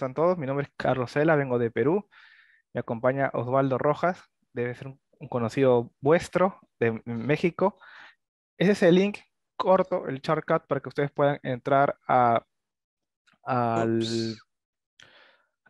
están todos? Mi nombre es Carlos Cela, vengo de Perú. Me acompaña Osvaldo Rojas, debe ser un conocido vuestro de México. Ese es el link corto, el shortcut, para que ustedes puedan entrar a, al,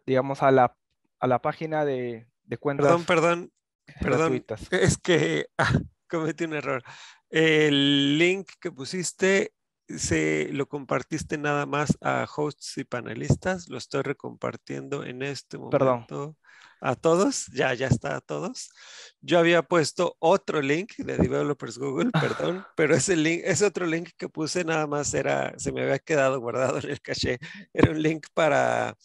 digamos, a la, a la página de, cuentas. Perdón, perdón, perdón. Es que ah, cometí un error. El link que pusiste se lo compartiste nada más a hosts y panelistas, lo estoy recompartiendo en este momento a todos, ya, ya está a todos. Yo había puesto otro link de Developers Google, perdón, pero ese link, ese otro link que puse nada más era, se me había quedado guardado en el caché, era un link para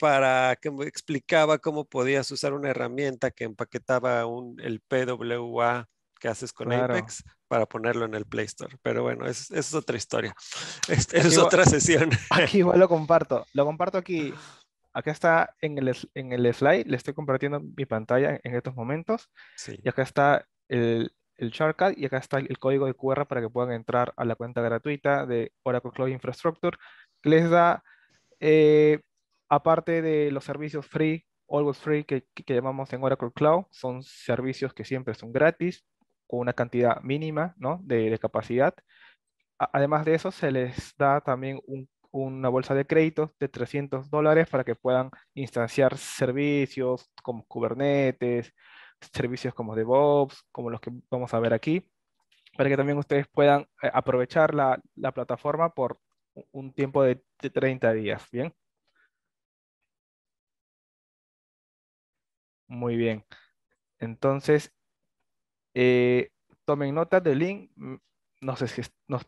para que me explicaba cómo podías usar una herramienta que empaquetaba un, el PWA que haces con claro. Apex para ponerlo en el Play Store. Pero bueno, es, otra historia. Es, otra sesión. Aquí igual lo comparto. Lo comparto aquí. Acá está en el, el slide. Le estoy compartiendo mi pantalla en estos momentos. Y acá está el, el shortcut y acá está el, código de QR para que puedan entrar a la cuenta gratuita de Oracle Cloud Infrastructure que les da, eh, aparte de los servicios free, always free que, que, llamamos en Oracle Cloud, son servicios que siempre son gratis, con una cantidad mínima ¿no? de, capacidad. además de eso, se les da también una bolsa de créditos de 300 dólares para que puedan instanciar servicios como Kubernetes, servicios como DevOps, como los que vamos a ver aquí, para que también ustedes puedan eh, aprovechar la, la plataforma por un tiempo de 30 días, ¿bien? Muy bien. Entonces, eh, tomen nota del link. Mm, nos, nos,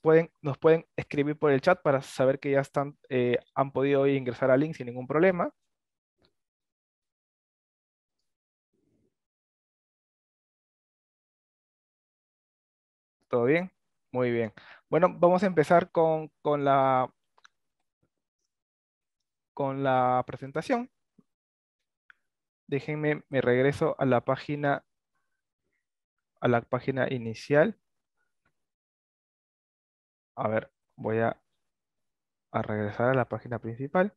pueden, nos pueden escribir por el chat para saber que ya están, eh, han podido ingresar al link sin ningún problema. ¿Todo bien? Muy bien. Bueno, vamos a empezar con, la, con la presentación. Déjenme, me regreso a la página a la página inicial. A ver, voy a, regresar a la página principal.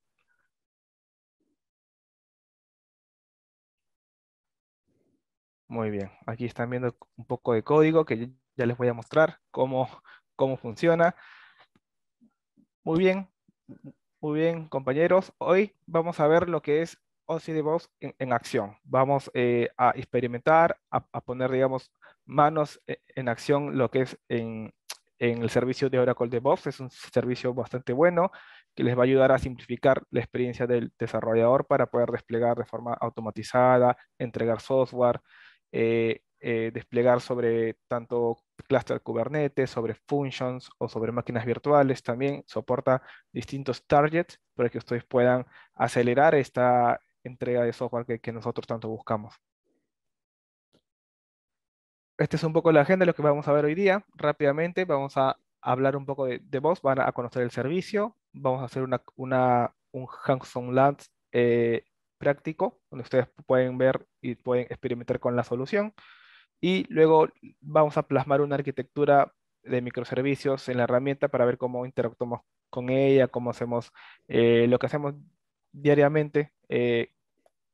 Muy bien, aquí están viendo un poco de código que ya les voy a mostrar cómo, cómo funciona. Muy bien, muy bien compañeros. Hoy vamos a ver lo que es OCDbox en, en acción. Vamos eh, a experimentar, a, poner, digamos, manos eh, en acción lo que es en, el servicio de Oracle DevOps. Es un servicio bastante bueno que les va a ayudar a simplificar la experiencia del desarrollador para poder desplegar de forma automatizada, entregar software, eh, eh, desplegar sobre tanto cluster Kubernetes, sobre functions o sobre máquinas virtuales. También soporta distintos targets para que ustedes puedan acelerar esta entrega de software que nosotros tanto buscamos. Esta es un poco la agenda de lo que vamos a ver hoy día. Rápidamente vamos a hablar un poco de, vos, van a conocer el servicio, vamos a hacer una, un hands-on eh, práctico, donde ustedes pueden ver y pueden experimentar con la solución. Y luego vamos a plasmar una arquitectura de microservicios en la herramienta para ver cómo interactuamos con ella, cómo hacemos eh, lo que hacemos diariamente, eh,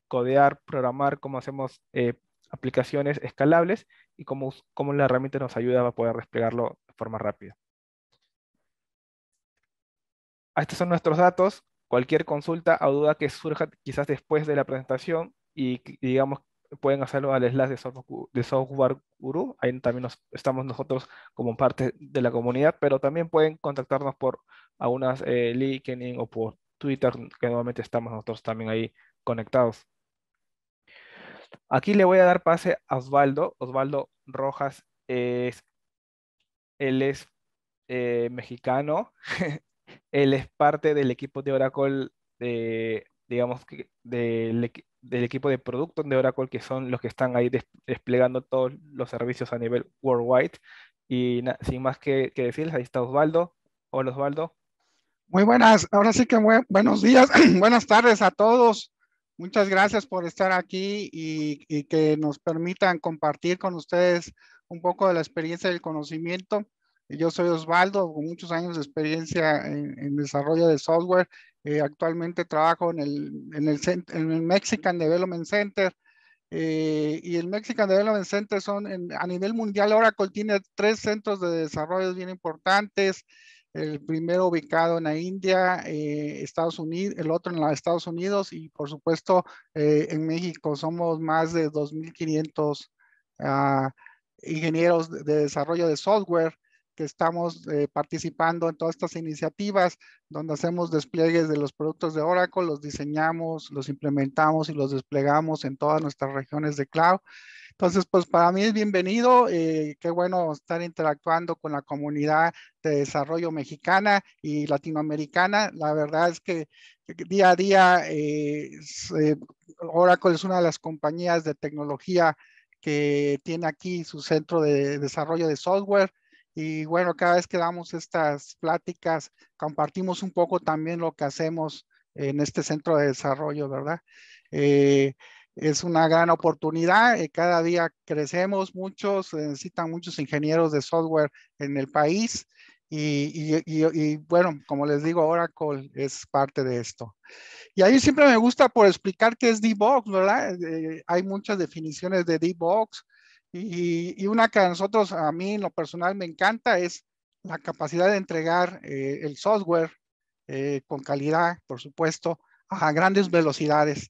codear, programar, cómo hacemos aplicaciones escalables y cómo, la herramienta nos ayuda a poder desplegarlo de forma rápida. Estos son nuestros datos. Cualquier consulta o duda que surja quizás después de la presentación y digamos pueden hacerlo al slash de software, de Guru. Ahí también estamos nosotros como parte de la comunidad, pero también pueden contactarnos por algunas eh, LinkedIn o por Twitter, que nuevamente estamos nosotros también ahí conectados. Aquí le voy a dar pase a Osvaldo. Osvaldo, Rojas es, él es eh, mexicano, él es parte del equipo de Oracle, de, digamos, que del equipo de producto de Oracle, que son los que están ahí desplegando todos los servicios a nivel worldwide. Y sin más que, decirles, ahí está Osvaldo. Hola Osvaldo. Muy buenas, ahora sí que buenos días, buenas tardes a todos. Muchas gracias por estar aquí y, que nos permitan compartir con ustedes un poco de la experiencia del conocimiento. Yo soy Osvaldo, con muchos años de experiencia en, desarrollo de software. Eh, actualmente trabajo en el, en, el, Mexican Development Center. Eh, y el Mexican Development Center son a nivel mundial. Oracle tiene tres centros de desarrollo bien importantes el primero ubicado en la India, eh, Estados el otro en los Estados Unidos y por supuesto eh, en México somos más de 2.500 ah, ingenieros de desarrollo de software que estamos eh, participando en todas estas iniciativas donde hacemos despliegues de los productos de Oracle, los diseñamos, los implementamos y los desplegamos en todas nuestras regiones de cloud. Entonces, pues para mí es bienvenido, eh, qué bueno estar interactuando con la comunidad de desarrollo mexicana y latinoamericana. La verdad es que día a día eh, eh, Oracle es una de las compañías de tecnología que tiene aquí su centro de desarrollo de software. Y bueno, cada vez que damos estas pláticas, compartimos un poco también lo que hacemos en este centro de desarrollo, ¿verdad? Eh, es una gran oportunidad. Eh, cada día crecemos muchos, se necesitan muchos ingenieros de software en el país. Y, bueno, como les digo, Oracle es parte de esto. Y ahí siempre me gusta por explicar qué es DBox, ¿verdad? Eh, hay muchas definiciones de DBox y, una que a nosotros, a mí en lo personal me encanta es la capacidad de entregar eh, el software con calidad, por supuesto, a grandes velocidades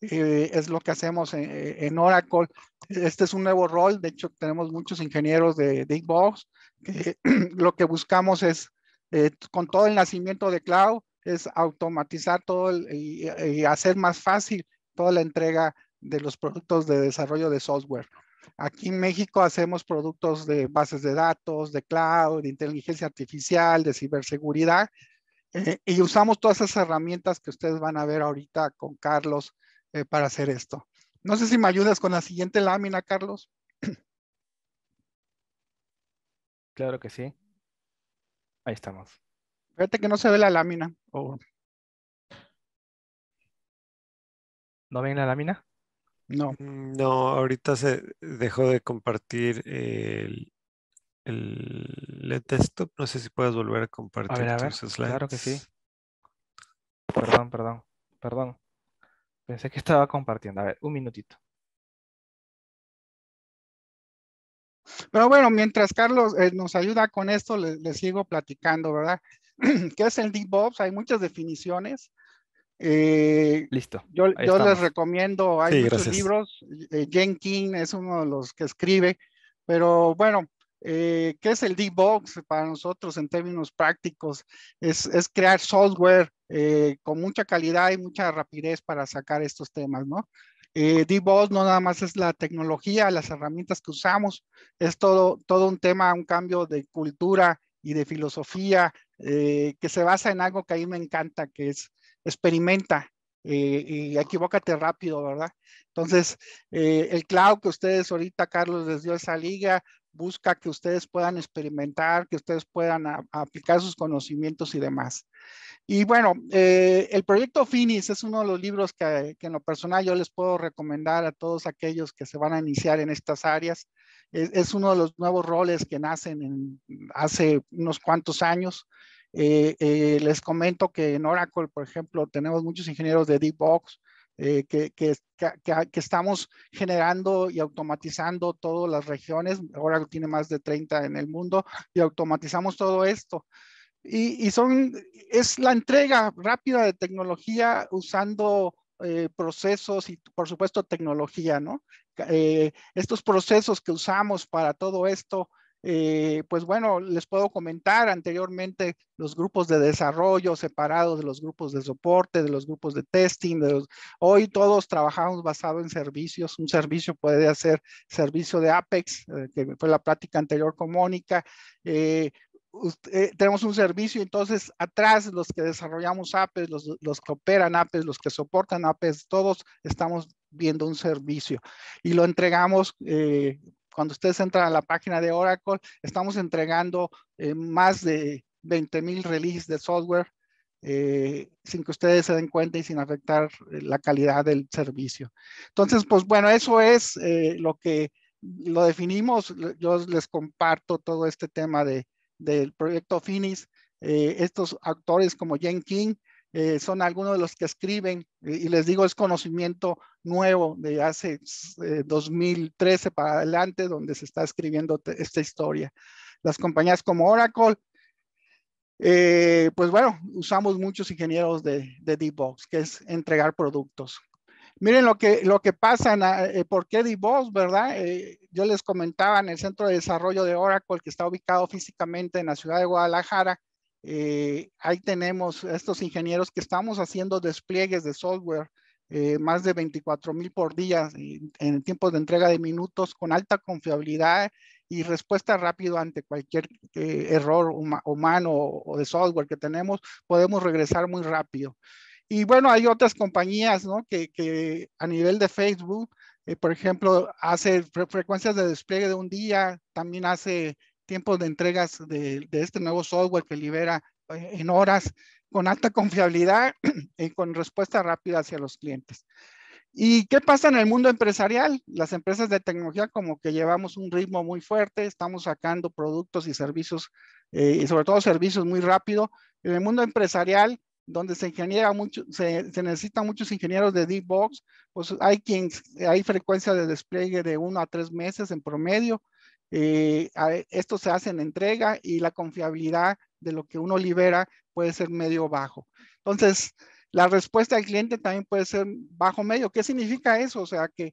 es lo que hacemos eh, en, Oracle. Este es un nuevo rol, de hecho tenemos muchos ingenieros de, Big Box. lo que buscamos es, eh, con todo el nacimiento de cloud, es automatizar todo y, hacer más fácil toda la entrega de los productos de desarrollo de software. Aquí en México hacemos productos de bases de datos, de cloud, de inteligencia artificial, de ciberseguridad, eh, y usamos todas esas herramientas que ustedes van a ver ahorita con Carlos eh, para hacer esto. No sé si me ayudas con la siguiente lámina, Carlos. Claro que sí. Ahí estamos. Fíjate que no se ve la lámina. Oh. ¿No ven la lámina? No. Mm, no, ahorita se dejó de compartir el, el e No sé si puedes volver a compartir a ver, a ver. Claro que sí. Perdón, perdón, perdón. Pensé que estaba compartiendo. A ver, un minutito. Pero bueno, mientras Carlos eh, nos ayuda con esto, le, sigo platicando, ¿verdad? ¿Qué es el DevOps? Hay muchas definiciones. Eh, Listo. Yo, les recomiendo, hay muchos libros. Eh, Jenkins Jen es uno de los que escribe, pero bueno, eh, ¿Qué es el D-Box para nosotros en términos prácticos? Es, es crear software eh, con mucha calidad y mucha rapidez para sacar estos temas, ¿no? Eh, DevOps no nada más es la tecnología, las herramientas que usamos, es todo, todo un tema, un cambio de cultura y de filosofía eh, que se basa en algo que a mí me encanta, que es experimenta y equivócate rápido, ¿verdad? Entonces, el cloud que ustedes ahorita, Carlos, les dio esa liga, busca que ustedes puedan experimentar, que ustedes puedan aplicar sus conocimientos y demás. Y bueno, eh, el proyecto Finis es uno de los libros que, en lo personal yo les puedo recomendar a todos aquellos que se van a iniciar en estas áreas. Es, uno de los nuevos roles que nacen hace unos cuantos años. Eh, eh, les comento que en Oracle, por ejemplo, tenemos muchos ingenieros de Deep Box, eh, que, ah, que, estamos generando y automatizando todas las regiones. Ahora tiene más de 30 en el mundo y automatizamos todo esto. Y, son, es la entrega rápida de tecnología usando eh, procesos y, por supuesto, tecnología, ¿no? Eh, estos procesos que usamos para todo esto eh, pues bueno, les puedo comentar anteriormente los grupos de desarrollo separados de los grupos de soporte, de los grupos de testing. hoy todos trabajamos basado en servicios. Un servicio puede ser servicio de Apex, eh, que fue la plática anterior con Mónica. Eh, tenemos un servicio, entonces atrás los que desarrollamos Apex, los, que operan Apex, los que soportan Apex, todos estamos viendo un servicio y lo entregamos cuando ustedes entran a la página de Oracle, estamos entregando eh, más de 20,000 mil releases de software eh, sin que ustedes se den cuenta y sin afectar eh, la calidad del servicio. Entonces, pues bueno, eso es lo que lo definimos. Yo les comparto todo este tema del proyecto Finis. estos actores como Jen King eh, son algunos de los que escriben, y les digo, es conocimiento nuevo de hace 2013 eh, para adelante, donde se está escribiendo esta historia. Las compañías como Oracle, eh, pues bueno, usamos muchos ingenieros de, de DevOps, que es entregar productos. Miren lo que, lo que pasa, ¿por qué DevOps, verdad? yo les comentaba en el Centro de Desarrollo de Oracle, que está ubicado físicamente en la ciudad de Guadalajara, eh, ahí tenemos estos ingenieros que estamos haciendo despliegues de software, eh, más de 24 mil por día en, tiempos de entrega de minutos con alta confiabilidad y respuesta rápido ante cualquier eh, error humano o, de software que tenemos, podemos regresar muy rápido. Y bueno, hay otras compañías ¿no? que, a nivel de Facebook, por ejemplo, hace frecuencias de despliegue de un día, también hace tiempos de entregas de, este nuevo software que libera eh, en horas con alta confiabilidad y con respuesta rápida hacia los clientes. ¿Y qué pasa en el mundo empresarial? Las empresas de tecnología como que llevamos un ritmo muy fuerte, estamos sacando productos y servicios, eh, y sobre todo servicios muy rápido. En el mundo empresarial, donde se ingeniera mucho, se, necesitan muchos ingenieros de deep box pues hay, quien, hay frecuencia de despliegue de uno a tres meses en promedio esto eh, esto se hace en entrega y la confiabilidad de lo que uno libera puede ser medio bajo. Entonces, la respuesta al cliente también puede ser bajo medio. ¿Qué significa eso? O sea, que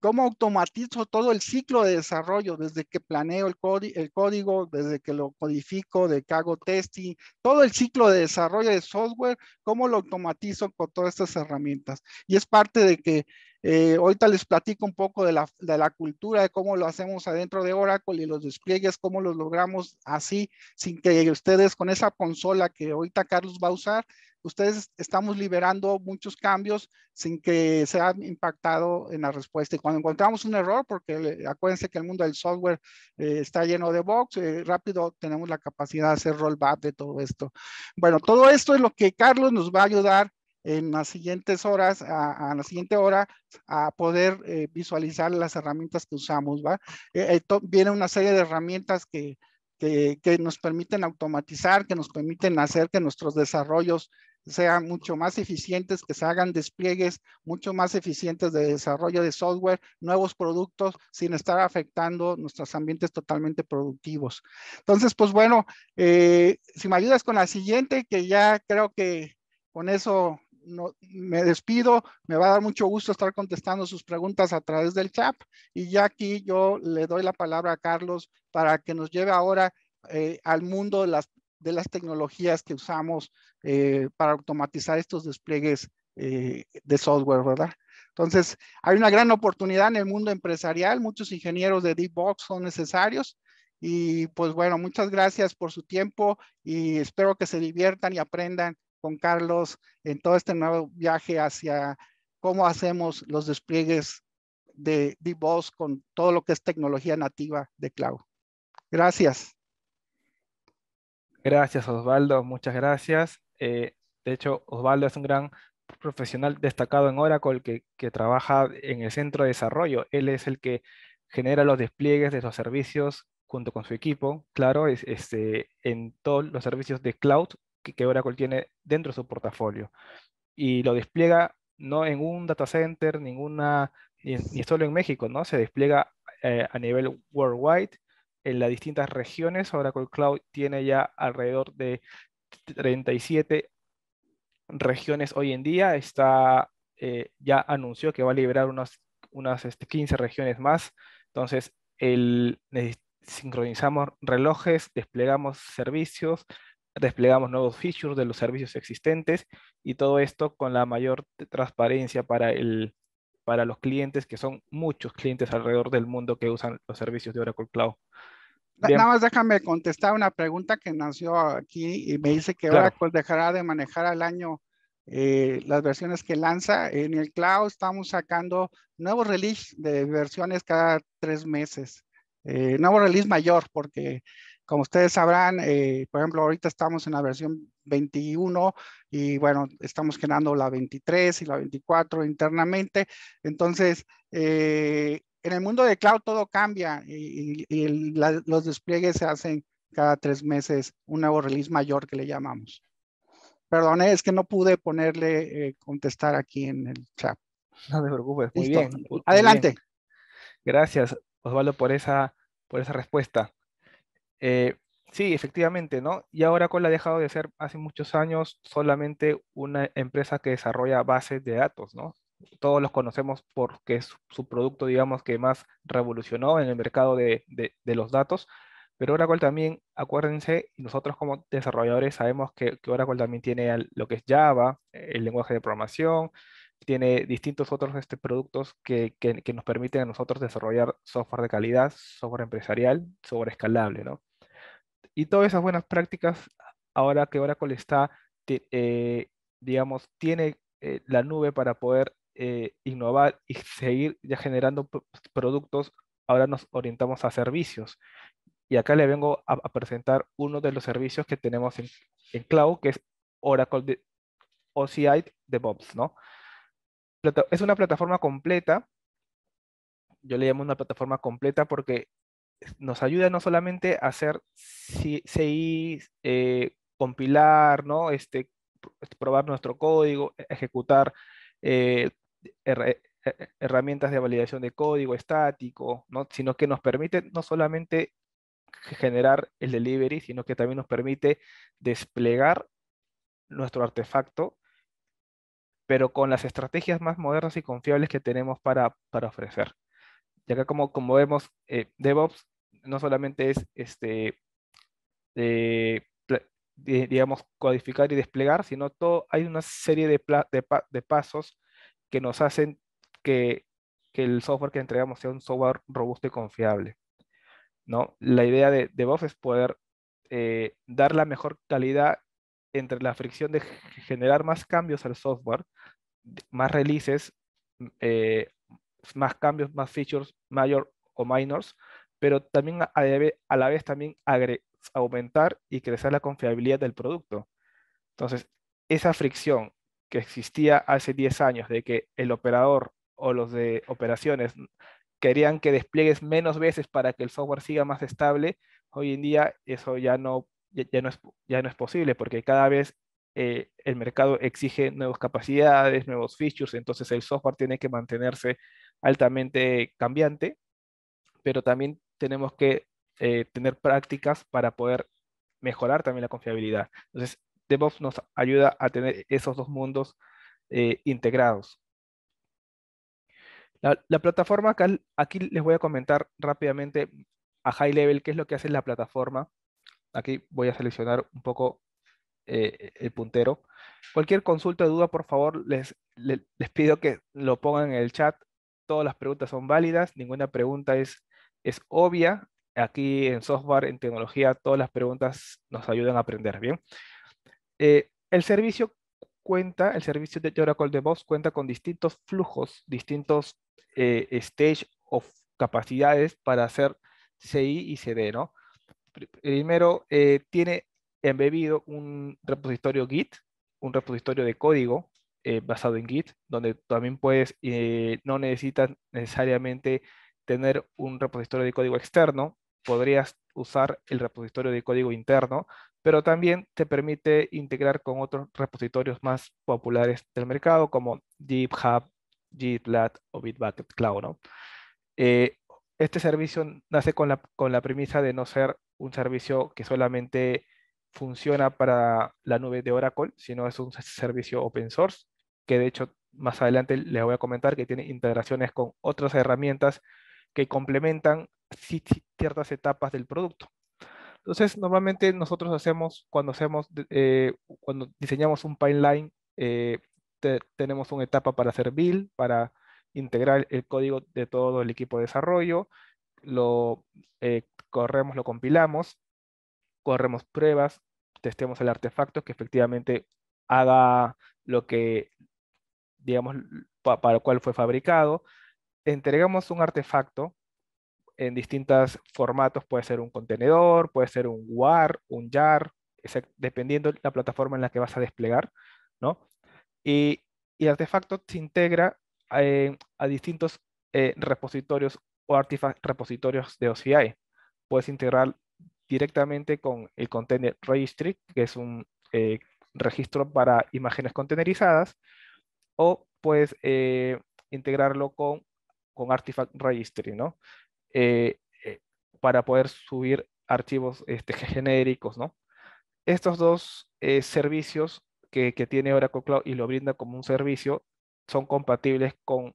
cómo automatizo todo el ciclo de desarrollo, desde que planeo el, el código, desde que lo codifico, de que hago testing, todo el ciclo de desarrollo de software, cómo lo automatizo con todas estas herramientas. Y es parte de que eh, ahorita les platico un poco de la, cultura, de cómo lo hacemos adentro de Oracle y los despliegues, cómo los logramos así, sin que ustedes con esa consola que ahorita Carlos va a usar, ustedes estamos liberando muchos cambios sin que sean impactado en la respuesta. Y cuando encontramos un error, porque acuérdense que el mundo del software eh, está lleno de bugs, eh, rápido tenemos la capacidad de hacer rollback de todo esto. Bueno, todo esto es lo que Carlos nos va a ayudar en las siguientes horas, a, la siguiente hora, a poder eh, visualizar las herramientas que usamos, ¿va? Eh, eh viene una serie de herramientas que, que, nos permiten automatizar, que nos permiten hacer que nuestros desarrollos sean mucho más eficientes, que se hagan despliegues mucho más eficientes de desarrollo de software, nuevos productos, sin estar afectando nuestros ambientes totalmente productivos. Entonces, pues bueno, eh, si me ayudas con la siguiente, que ya creo que con eso me despido, me va a dar mucho gusto estar contestando sus preguntas a través del chat y ya aquí yo le doy la palabra a Carlos para que nos lleve ahora eh, al mundo de las, de las tecnologías que usamos eh, para automatizar estos despliegues eh, de software, ¿verdad? Entonces, hay una gran oportunidad en el mundo empresarial, muchos ingenieros de deep box son necesarios, y pues bueno, muchas gracias por su tiempo y espero que se diviertan y aprendan con Carlos en todo este nuevo viaje hacia cómo hacemos los despliegues de DevOps con todo lo que es tecnología nativa de cloud. Gracias. Gracias, Osvaldo. Muchas gracias. Eh, de hecho, Osvaldo es un gran profesional destacado en Oracle que, que, trabaja en el centro de desarrollo. Él es el que genera los despliegues de los servicios junto con su equipo, claro, es, este, en todos los servicios de cloud que, Oracle tiene dentro de su portafolio. Y lo despliega no en un data center, ninguna, ni, solo en México, ¿no? Se despliega eh, a nivel worldwide en las distintas regiones. Oracle Cloud tiene ya alrededor de 37 regiones hoy en día. Está, eh, ya anunció que va a liberar unas, unas 15 este, regiones más. Entonces, el, sincronizamos relojes, desplegamos servicios, desplegamos nuevos features de los servicios existentes y todo esto con la mayor transparencia para, el, para los clientes, que son muchos clientes alrededor del mundo que usan los servicios de Oracle Cloud. Nada más déjame contestar una pregunta que nació aquí y me dice que Oracle dejará de manejar al año eh, las versiones que lanza. En el cloud estamos sacando nuevos release de versiones cada tres meses. Eh, nuevo release mayor porque como ustedes sabrán, eh, por ejemplo, ahorita estamos en la versión 21 y bueno, estamos generando la 23 y la 24 internamente. Entonces, eh, en el mundo de cloud todo cambia y, los despliegues se hacen cada tres meses, un nuevo release mayor que le llamamos. Perdón, eh, es que no pude ponerle contestar aquí en el chat. No te preocupes, muy Adelante. Gracias, Osvaldo, por esa, por esa respuesta. Eh, sí, efectivamente, ¿no? Y ahora Oracle ha dejado de ser hace muchos años solamente una empresa que desarrolla bases de datos, ¿no? Todos los conocemos porque es su producto, digamos, que más revolucionó en el mercado de, los datos, pero Oracle también, acuérdense, nosotros como desarrolladores sabemos que, que, Oracle también tiene lo que es Java, el lenguaje de programación, tiene distintos otros este, productos que, que, que, nos permiten a nosotros desarrollar software de calidad, software empresarial, software escalable, ¿no? Y todas esas buenas prácticas, ahora que Oracle está, eh, digamos, tiene eh, la nube para poder eh, innovar y seguir ya generando productos, ahora nos orientamos a servicios. Y acá le vengo a, presentar uno de los servicios que tenemos en, en Cloud, que es Oracle OCI DevOps, ¿no? Es una plataforma completa. Yo le llamo una plataforma completa porque nos ayuda no solamente a hacer CI, eh, compilar, este, este, probar nuestro código, e, ejecutar eh, e, e, herramientas de validación de código estático, ¿no? sino que nos permite no solamente generar el delivery, sino que también nos permite desplegar nuestro artefacto, pero con las estrategias más modernas y confiables que tenemos para ofrecer. Y acá como, como vemos, eh, DevOps no solamente es, este, digamos, codificar y desplegar, sino todo, hay una serie de, de, pasos que nos hacen que, el software que entregamos sea un software robusto y confiable. ¿no? La idea de DevOps es poder eh, dar la mejor calidad entre la fricción de generar más cambios al software, más releases, eh, más cambios, más features, mayor o minors, pero también a, la vez también aumentar y crecer la confiabilidad del producto. Entonces, esa fricción que existía hace 10 años de que el operador o los de operaciones querían que despliegues menos veces para que el software siga más estable, hoy en día eso ya no, ya, no, es, ya no es posible porque cada vez eh, el mercado exige nuevas capacidades, nuevos features, entonces el software tiene que mantenerse altamente cambiante, pero también tenemos que eh, tener prácticas para poder mejorar también la confiabilidad. Entonces, DevOps nos ayuda a tener esos dos mundos eh, integrados. La, plataforma, aquí les voy a comentar rápidamente a high level qué es lo que hace la plataforma. Aquí voy a seleccionar un poco eh, el puntero. Cualquier consulta o duda, por favor, les, les, pido que lo pongan en el chat todas las preguntas son válidas, ninguna pregunta es, es obvia. Aquí en software, en tecnología, todas las preguntas nos ayudan a aprender, ¿bien? Eh, el servicio cuenta, el servicio de Oracle DevOps cuenta con distintos flujos, distintos eh, stage o capacidades para hacer CI y CD, ¿no? Primero, eh, tiene embebido un repositorio Git, un repositorio de código eh, basado en Git, donde también puedes, eh, no necesitas necesariamente tener un repositorio de código externo, podrías usar el repositorio de código interno, pero también te permite integrar con otros repositorios más populares del mercado como GitHub, GitLab o Bitbucket Cloud. ¿no? Eh, este servicio nace con la, con la premisa de no ser un servicio que solamente funciona para la nube de Oracle, sino es un servicio open source que de hecho más adelante les voy a comentar que tiene integraciones con otras herramientas que complementan ciertas etapas del producto. Entonces, normalmente nosotros hacemos, cuando, hacemos, eh, cuando diseñamos un pipeline, eh, tenemos una etapa para hacer build, para integrar el código de todo el equipo de desarrollo, lo eh, corremos, lo compilamos, corremos pruebas, testemos el artefacto que efectivamente haga lo que digamos, para el cual fue fabricado. Entregamos un artefacto en distintos formatos, puede ser un contenedor, puede ser un WAR, un JAR, dependiendo la plataforma en la que vas a desplegar, ¿no? Y, el artefacto se integra eh, a distintos eh, repositorios o repositorios de OCI. Puedes integrar directamente con el Container Registry, que es un eh, registro para imágenes contenerizadas, o pues integrarlo con, con Artifact Registry, ¿no? Eh, eh, para poder subir archivos este, genéricos, ¿no? Estos dos servicios que, que, tiene Oracle Cloud y lo brinda como un servicio son compatibles con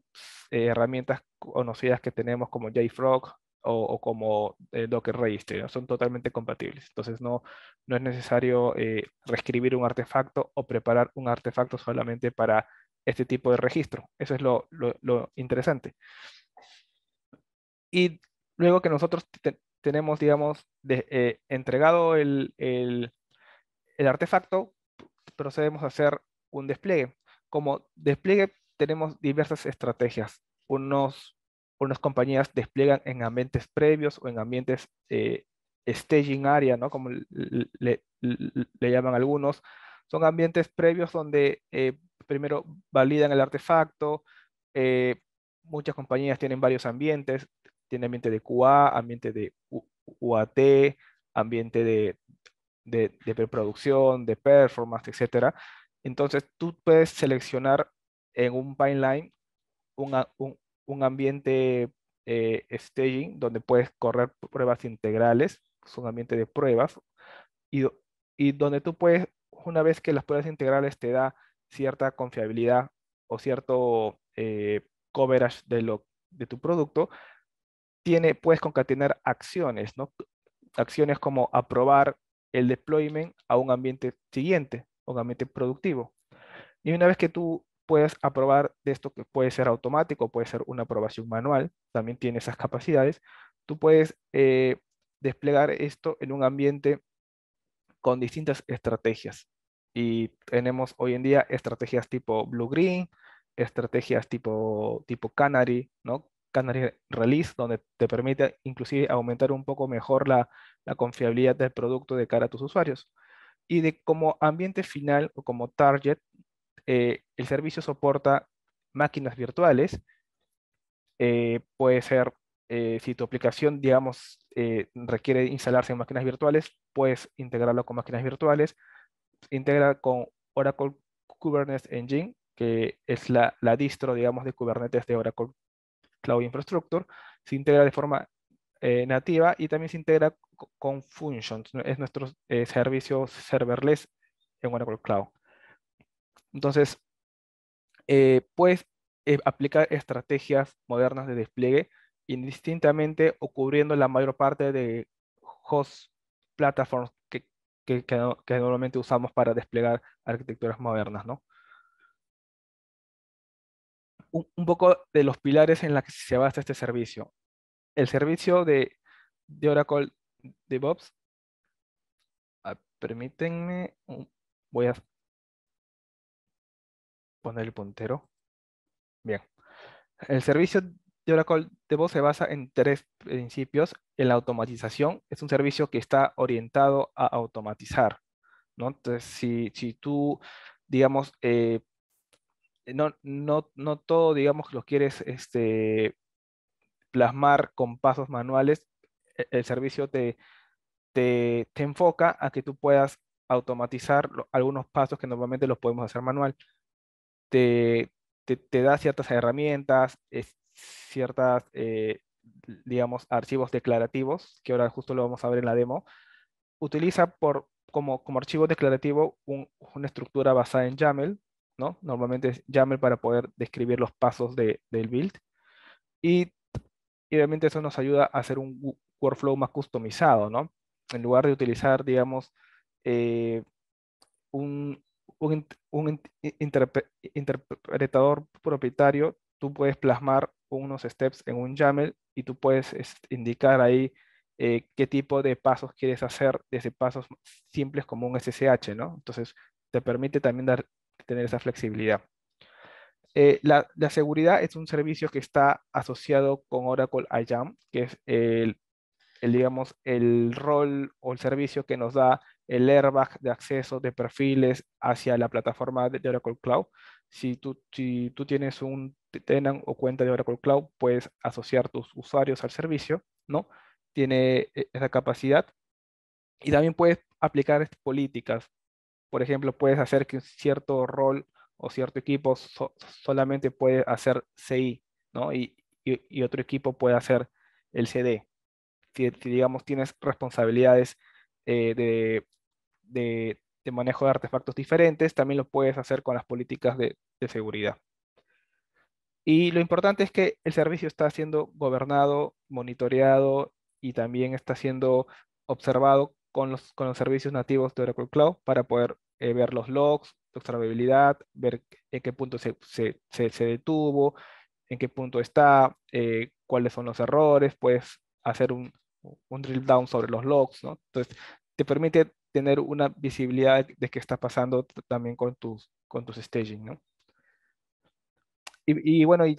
herramientas conocidas que tenemos como JFrog, o, como Docker Registry, ¿no? son totalmente compatibles. Entonces no, no es necesario reescribir un artefacto o preparar un artefacto solamente para este tipo de registro. Eso es lo, interesante. Y luego que nosotros tenemos, digamos, de, eh, entregado el, el, artefacto, procedemos a hacer un despliegue. Como despliegue tenemos diversas estrategias. Unos, unas compañías despliegan en ambientes previos o en ambientes eh, staging area, ¿no? Como le, llaman algunos. Son ambientes previos donde eh, primero validan el artefacto, eh, muchas compañías tienen varios ambientes, Tienen ambiente de QA, ambiente de UAT, ambiente de, de, preproducción, de performance, etc. Entonces tú puedes seleccionar en un pipeline un, un, ambiente eh, staging donde puedes correr pruebas integrales, es un ambiente de pruebas, y, y donde tú puedes, una vez que las pruebas integrales te da cierta confiabilidad o cierto eh, coverage de, lo, de tu producto, tiene, puedes concatenar acciones, ¿no? Acciones como aprobar el deployment a un ambiente siguiente, un ambiente productivo. Y una vez que tú puedes aprobar de esto que puede ser automático, puede ser una aprobación manual, también tiene esas capacidades, tú puedes eh, desplegar esto en un ambiente con distintas estrategias. Y tenemos hoy en día estrategias tipo Blue Green, estrategias tipo, tipo Canary, ¿no? Canary Release, donde te permite inclusive aumentar un poco mejor la, confiabilidad del producto de cara a tus usuarios. Y de como ambiente final o como target, eh, el servicio soporta máquinas virtuales. Eh, puede ser, eh, si tu aplicación, digamos, requiere instalarse en máquinas virtuales, puedes integrarlo con máquinas virtuales integra con Oracle Kubernetes Engine, que es la, distro, digamos, de Kubernetes de Oracle Cloud Infrastructure. Se integra de forma eh, nativa y también se integra con Functions, es nuestro eh, servicio serverless en Oracle Cloud. Entonces, eh, puedes aplicar estrategias modernas de despliegue indistintamente o cubriendo la mayor parte de host platforms que, normalmente usamos para desplegar arquitecturas modernas, ¿no? Un, poco de los pilares en los que se basa este servicio. El servicio de, Oracle DevOps, ah, permítanme, voy a poner el puntero. Bien. El servicio de Oracle DevOps se basa en tres principios. en La automatización es un servicio que está orientado a automatizar. ¿no? Entonces, si, si tú, digamos, eh, no, no, no, todo, digamos, lo quieres este, plasmar con pasos manuales, e-, el, servicio te, te, enfoca a que tú puedas automatizar algunos pasos que normalmente los podemos hacer manual. Te, da ciertas herramientas, es, ciertas, eh, digamos, archivos declarativos, que ahora justo lo vamos a ver en la demo, utiliza por, como, como archivo declarativo una estructura basada en YAML, ¿no? Normalmente es YAML para poder describir los pasos del build. Y, y obviamente eso nos ayuda a hacer un workflow más customizado, ¿no? En lugar de utilizar, digamos, eh, un, interpretador propietario, tú puedes plasmar unos steps en un YAML y tú puedes indicar ahí eh, qué tipo de pasos quieres hacer, desde pasos simples como un SSH, ¿no? Entonces, te permite también dar, tener esa flexibilidad. Eh, la, seguridad es un servicio que está asociado con Oracle IAM, que es el, digamos, el rol o el servicio que nos da el airbag de acceso de perfiles hacia la plataforma de Oracle Cloud. Si tú, tienes un tenant o cuenta de Oracle Cloud, puedes asociar tus usuarios al servicio, ¿no? Tiene eh, esa capacidad. Y también puedes aplicar este, políticas. Por ejemplo, puedes hacer que un cierto rol o cierto equipo solamente puede hacer CI, ¿no? Y, otro equipo puede hacer el CD. Si, digamos, tienes responsabilidades eh, de, de manejo de artefactos diferentes, también lo puedes hacer con las políticas de, seguridad. Y lo importante es que el servicio está siendo gobernado, monitoreado y también está siendo observado con los, con los servicios nativos de Oracle Cloud para poder eh, ver los logs, observabilidad, ver en qué punto se, detuvo, en qué punto está, eh, cuáles son los errores, puedes hacer un, un drill down sobre los logs, ¿no? Entonces, te permite tener una visibilidad de qué está pasando también con tus, con tus staging, ¿no? Y, bueno, y,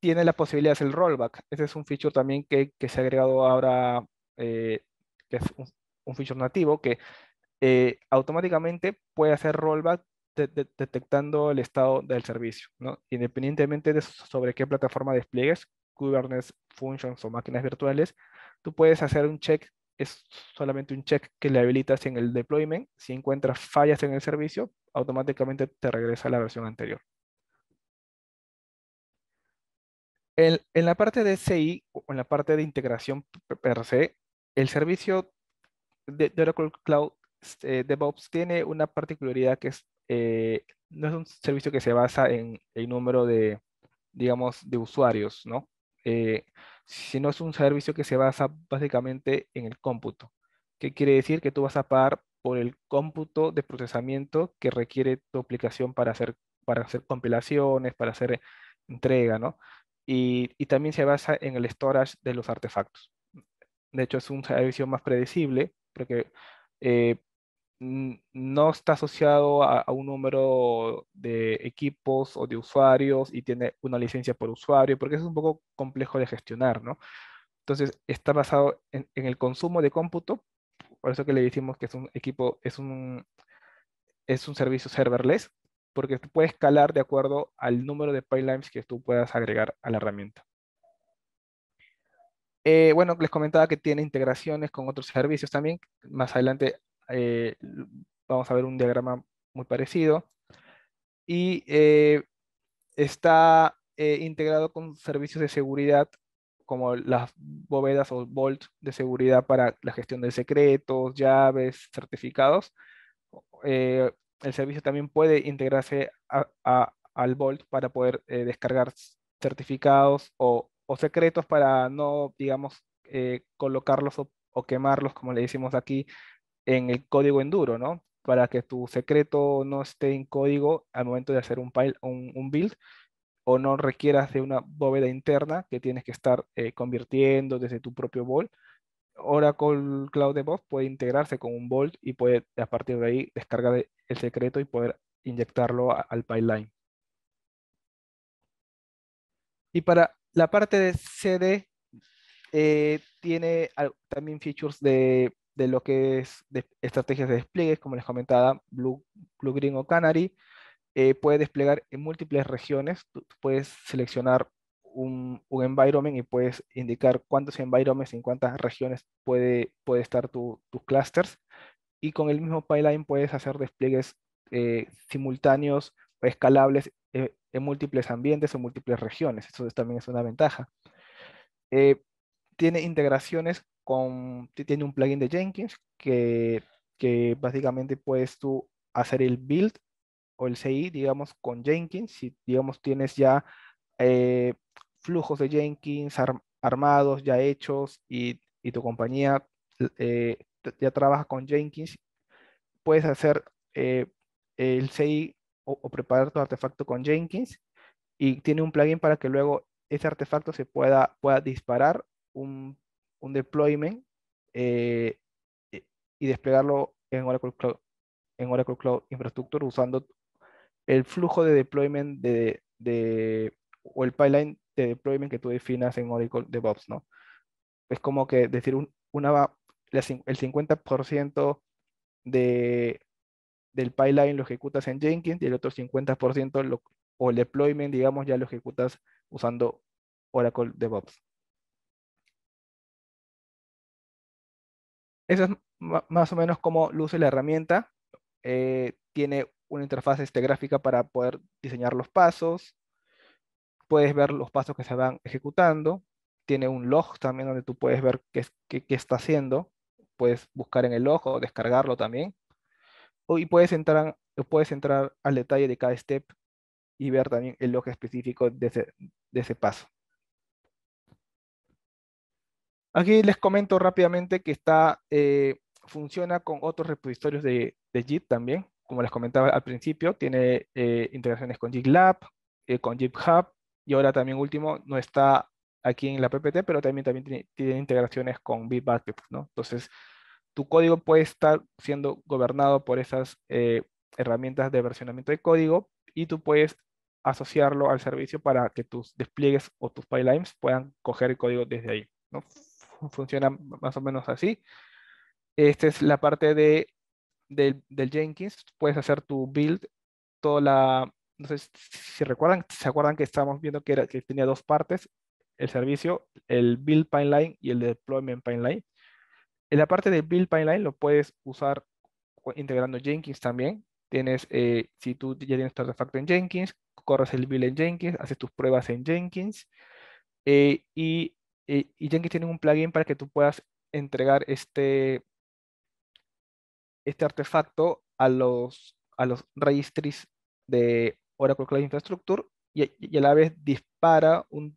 tiene la posibilidad de hacer el rollback. Ese es un feature también que, que se ha agregado ahora, eh, que es un, feature nativo que eh, automáticamente puede hacer rollback detectando el estado del servicio, ¿no? Independientemente de sobre qué plataforma despliegues, Kubernetes, Functions o máquinas virtuales, tú puedes hacer un check es solamente un check que le habilitas en el deployment. Si encuentras fallas en el servicio, automáticamente te regresa a la versión anterior. En, la parte de CI, o en la parte de integración per se, el servicio de, Oracle Cloud eh, DevOps tiene una particularidad que es, eh, no es un servicio que se basa en el número de, digamos, de usuarios, ¿no? Eh, si no es un servicio que se basa básicamente en el cómputo. que quiere decir? Que tú vas a pagar por el cómputo de procesamiento que requiere tu aplicación para hacer, para hacer compilaciones, para hacer entrega, ¿no? Y, y también se basa en el storage de los artefactos. De hecho, es un servicio más predecible, porque eh, no está asociado a, un número de equipos o de usuarios y tiene una licencia por usuario, porque es un poco complejo de gestionar, ¿no? Entonces, está basado en, el consumo de cómputo, por eso que le decimos que es un equipo, es un, es un servicio serverless, porque puede escalar de acuerdo al número de pipelines que tú puedas agregar a la herramienta. Eh, bueno, les comentaba que tiene integraciones con otros servicios también. Más adelante eh, vamos a ver un diagrama muy parecido. Y eh, está eh, integrado con servicios de seguridad como las bóvedas o vault de seguridad para la gestión de secretos, llaves, certificados. el servicio también puede integrarse al vault para poder descargar certificados o, secretos para no, digamos, colocarlos o, quemarlos, como le decimos aquí, en el código Enduro, ¿no? Para que tu secreto no esté en código al momento de hacer un, pile, un, build o no requieras de una bóveda interna que tienes que estar eh, convirtiendo desde tu propio Vault. Oracle Cloud DevOps puede integrarse con un Vault y puede a partir de ahí descargar el secreto y poder inyectarlo al pipeline. Y para la parte de CD eh, tiene también features de de lo que es estrategias de despliegue, como les comentaba, Blue, Blue Green o Canary, eh, puede desplegar en múltiples regiones. puedes seleccionar un, environment y puedes indicar cuántos environments en cuántas regiones puede, puede estar tus clusters. Y con el mismo pipeline puedes hacer despliegues eh, simultáneos escalables eh, en múltiples ambientes o múltiples regiones. Eso también es una ventaja. tiene integraciones con, tiene un plugin de Jenkins que, básicamente puedes tú hacer el build o el CI, digamos, con Jenkins, si, digamos, tienes ya eh, flujos de Jenkins armados, ya hechos, y, tu compañía eh, ya trabaja con Jenkins, puedes hacer eh, el CI o, o, preparar tu artefacto con Jenkins, y tiene un plugin para que luego ese artefacto se pueda, pueda disparar un un deployment eh, y desplegarlo en Oracle Cloud, en Oracle Cloud Infrastructure usando el flujo de deployment de, o el pipeline de deployment que tú definas en Oracle DevOps, ¿no? Es como que decir una, el 50% del pipeline lo ejecutas en Jenkins y el otro 50% lo, o el deployment, digamos, ya lo ejecutas usando Oracle DevOps. Eso es más o menos cómo luce la herramienta. Eh, tiene una interfaz este, gráfica para poder diseñar los pasos. Puedes ver los pasos que se van ejecutando. Tiene un log también donde tú puedes ver qué, está haciendo. Puedes buscar en el log o descargarlo también. Y puedes entrar, puedes entrar al detalle de cada step y ver también el log específico de ese paso. Aquí les comento rápidamente que está, eh, funciona con otros repositorios de, de, JIT también, como les comentaba al principio, tiene eh, integraciones con GitLab, eh, con GitHub, y ahora también último, no está aquí en la PPT, pero también, también tiene, integraciones con Bitbucket, ¿no? Entonces, tu código puede estar siendo gobernado por esas eh, herramientas de versionamiento de código y tú puedes asociarlo al servicio para que tus despliegues o tus pipelines puedan coger el código desde ahí, ¿no? funciona más o menos así. Esta es la parte de, del Jenkins. Puedes hacer tu build, toda la... No sé si recuerdan, se acuerdan que estábamos viendo que, era, que tenía dos partes, el servicio, el build pipeline y el deployment pipeline. En la parte del build pipeline lo puedes usar integrando Jenkins también. Tienes, eh, si tú ya tienes tu artefacto en Jenkins, corres el build en Jenkins, haces tus pruebas en Jenkins. Eh, y y, Jenkins tiene un plugin para que tú puedas entregar este, este artefacto a los, a registries de Oracle Cloud Infrastructure y, a la vez dispara un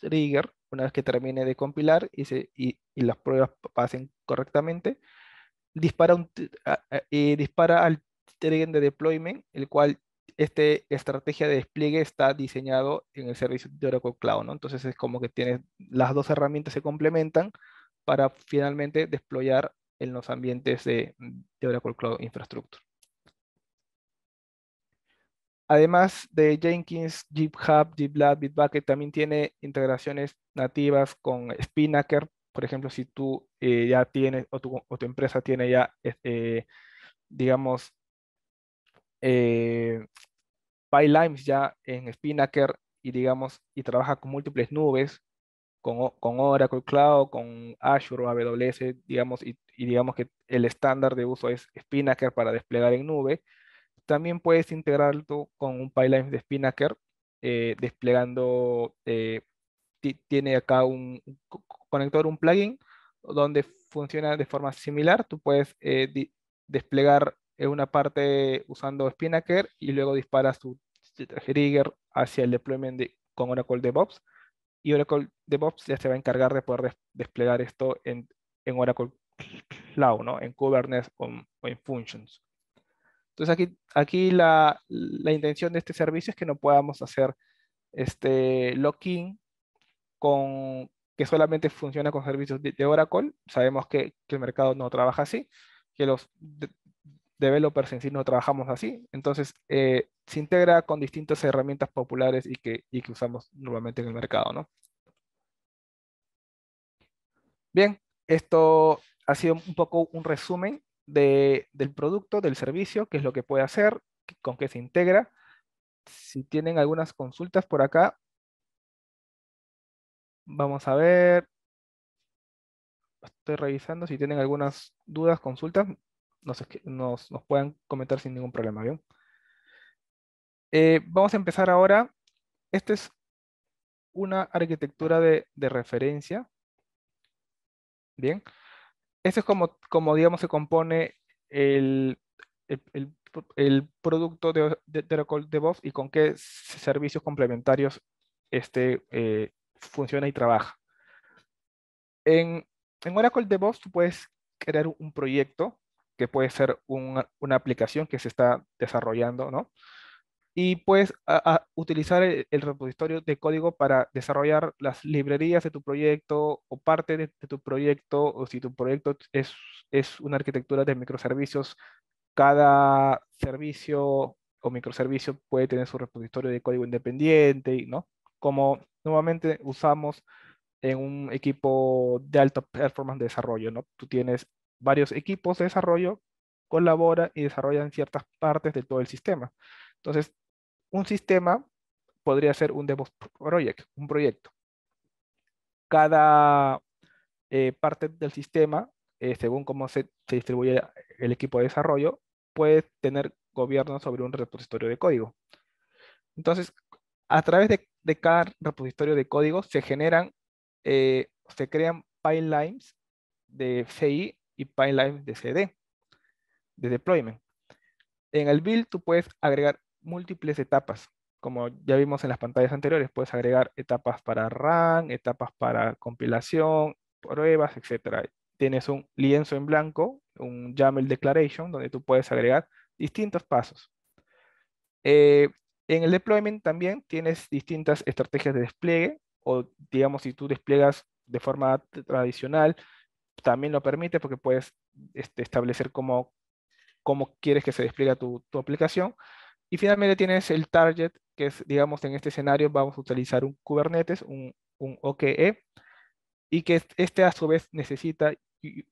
trigger una vez que termine de compilar y, se, y, las pruebas pasen correctamente, dispara, un, dispara al trigger de deployment, el cual esta estrategia de despliegue está diseñado en el servicio de Oracle Cloud, ¿no? Entonces es como que tienes, las dos herramientas se complementan para finalmente desployar en los ambientes de, Oracle Cloud Infrastructure. Además de Jenkins, GitHub, GitLab, Bitbucket también tiene integraciones nativas con Spinnaker. Por ejemplo, si tú eh, ya tienes o tu, empresa tiene ya, eh, eh, digamos, PyLimes ya en Spinnaker y digamos, y trabaja con múltiples nubes, con, con Oracle Cloud, con Azure o AWS, digamos, y, digamos que el estándar de uso es Spinnaker para desplegar en nube. También puedes integrarlo con un pipeline de Spinnaker, eh, desplegando, eh, tiene acá un, conector, un plugin, donde funciona de forma similar. Tú puedes eh, desplegar es una parte usando Spinnaker y luego dispara su trigger hacia el deployment con Oracle DevOps. Y Oracle DevOps ya se va a encargar de poder desplegar esto en, en, Oracle Cloud, ¿no? en Kubernetes o, en Functions. Entonces aquí, aquí la, la, intención de este servicio es que no podamos hacer este lock con, que solamente funciona con servicios de, Oracle. Sabemos que, el mercado no trabaja así, que los developers en sí no trabajamos así. Entonces, eh, se integra con distintas herramientas populares y que, que usamos normalmente en el mercado, ¿no? Bien, esto ha sido un poco un resumen del producto, del servicio, qué es lo que puede hacer, con qué se integra. Si tienen algunas consultas por acá, vamos a ver. Estoy revisando si tienen algunas dudas, consultas nos, nos, puedan comentar sin ningún problema, ¿bien? Eh, vamos a empezar ahora. Esta es una arquitectura de, referencia. Bien. Esto es como, digamos, se compone el, producto de, Oracle DevOps y con qué servicios complementarios este, eh, funciona y trabaja. En, en Oracle DevOps tú puedes crear un proyecto que puede ser una aplicación que se está desarrollando, ¿no? Y puedes a, utilizar el, repositorio de código para desarrollar las librerías de tu proyecto o parte de, tu proyecto, o si tu proyecto es, es una arquitectura de microservicios, cada servicio o microservicio puede tener su repositorio de código independiente, ¿no? Como nuevamente usamos en un equipo de alta performance de desarrollo, ¿no? Tú tienes varios equipos de desarrollo colaboran y desarrollan ciertas partes de todo el sistema. Entonces, un sistema podría ser un DevOps project, un proyecto. Cada eh, parte del sistema, eh, según cómo se, distribuye el equipo de desarrollo, puede tener gobierno sobre un repositorio de código. Entonces, a través de, cada repositorio de código se generan, eh, se crean pipelines de CI y pipeline de CD, de deployment. En el build tú puedes agregar múltiples etapas, como ya vimos en las pantallas anteriores, puedes agregar etapas para run, etapas para compilación, pruebas, etc. Tienes un lienzo en blanco, un YAML declaration, donde tú puedes agregar distintos pasos. Eh, en el deployment también tienes distintas estrategias de despliegue, o digamos si tú despliegas de forma tradicional, también lo permite porque puedes este, establecer cómo, cómo quieres que se despliegue tu, aplicación. Y finalmente tienes el target, que es, digamos, en este escenario vamos a utilizar un Kubernetes, un, un OKE, y que este a su vez necesita y,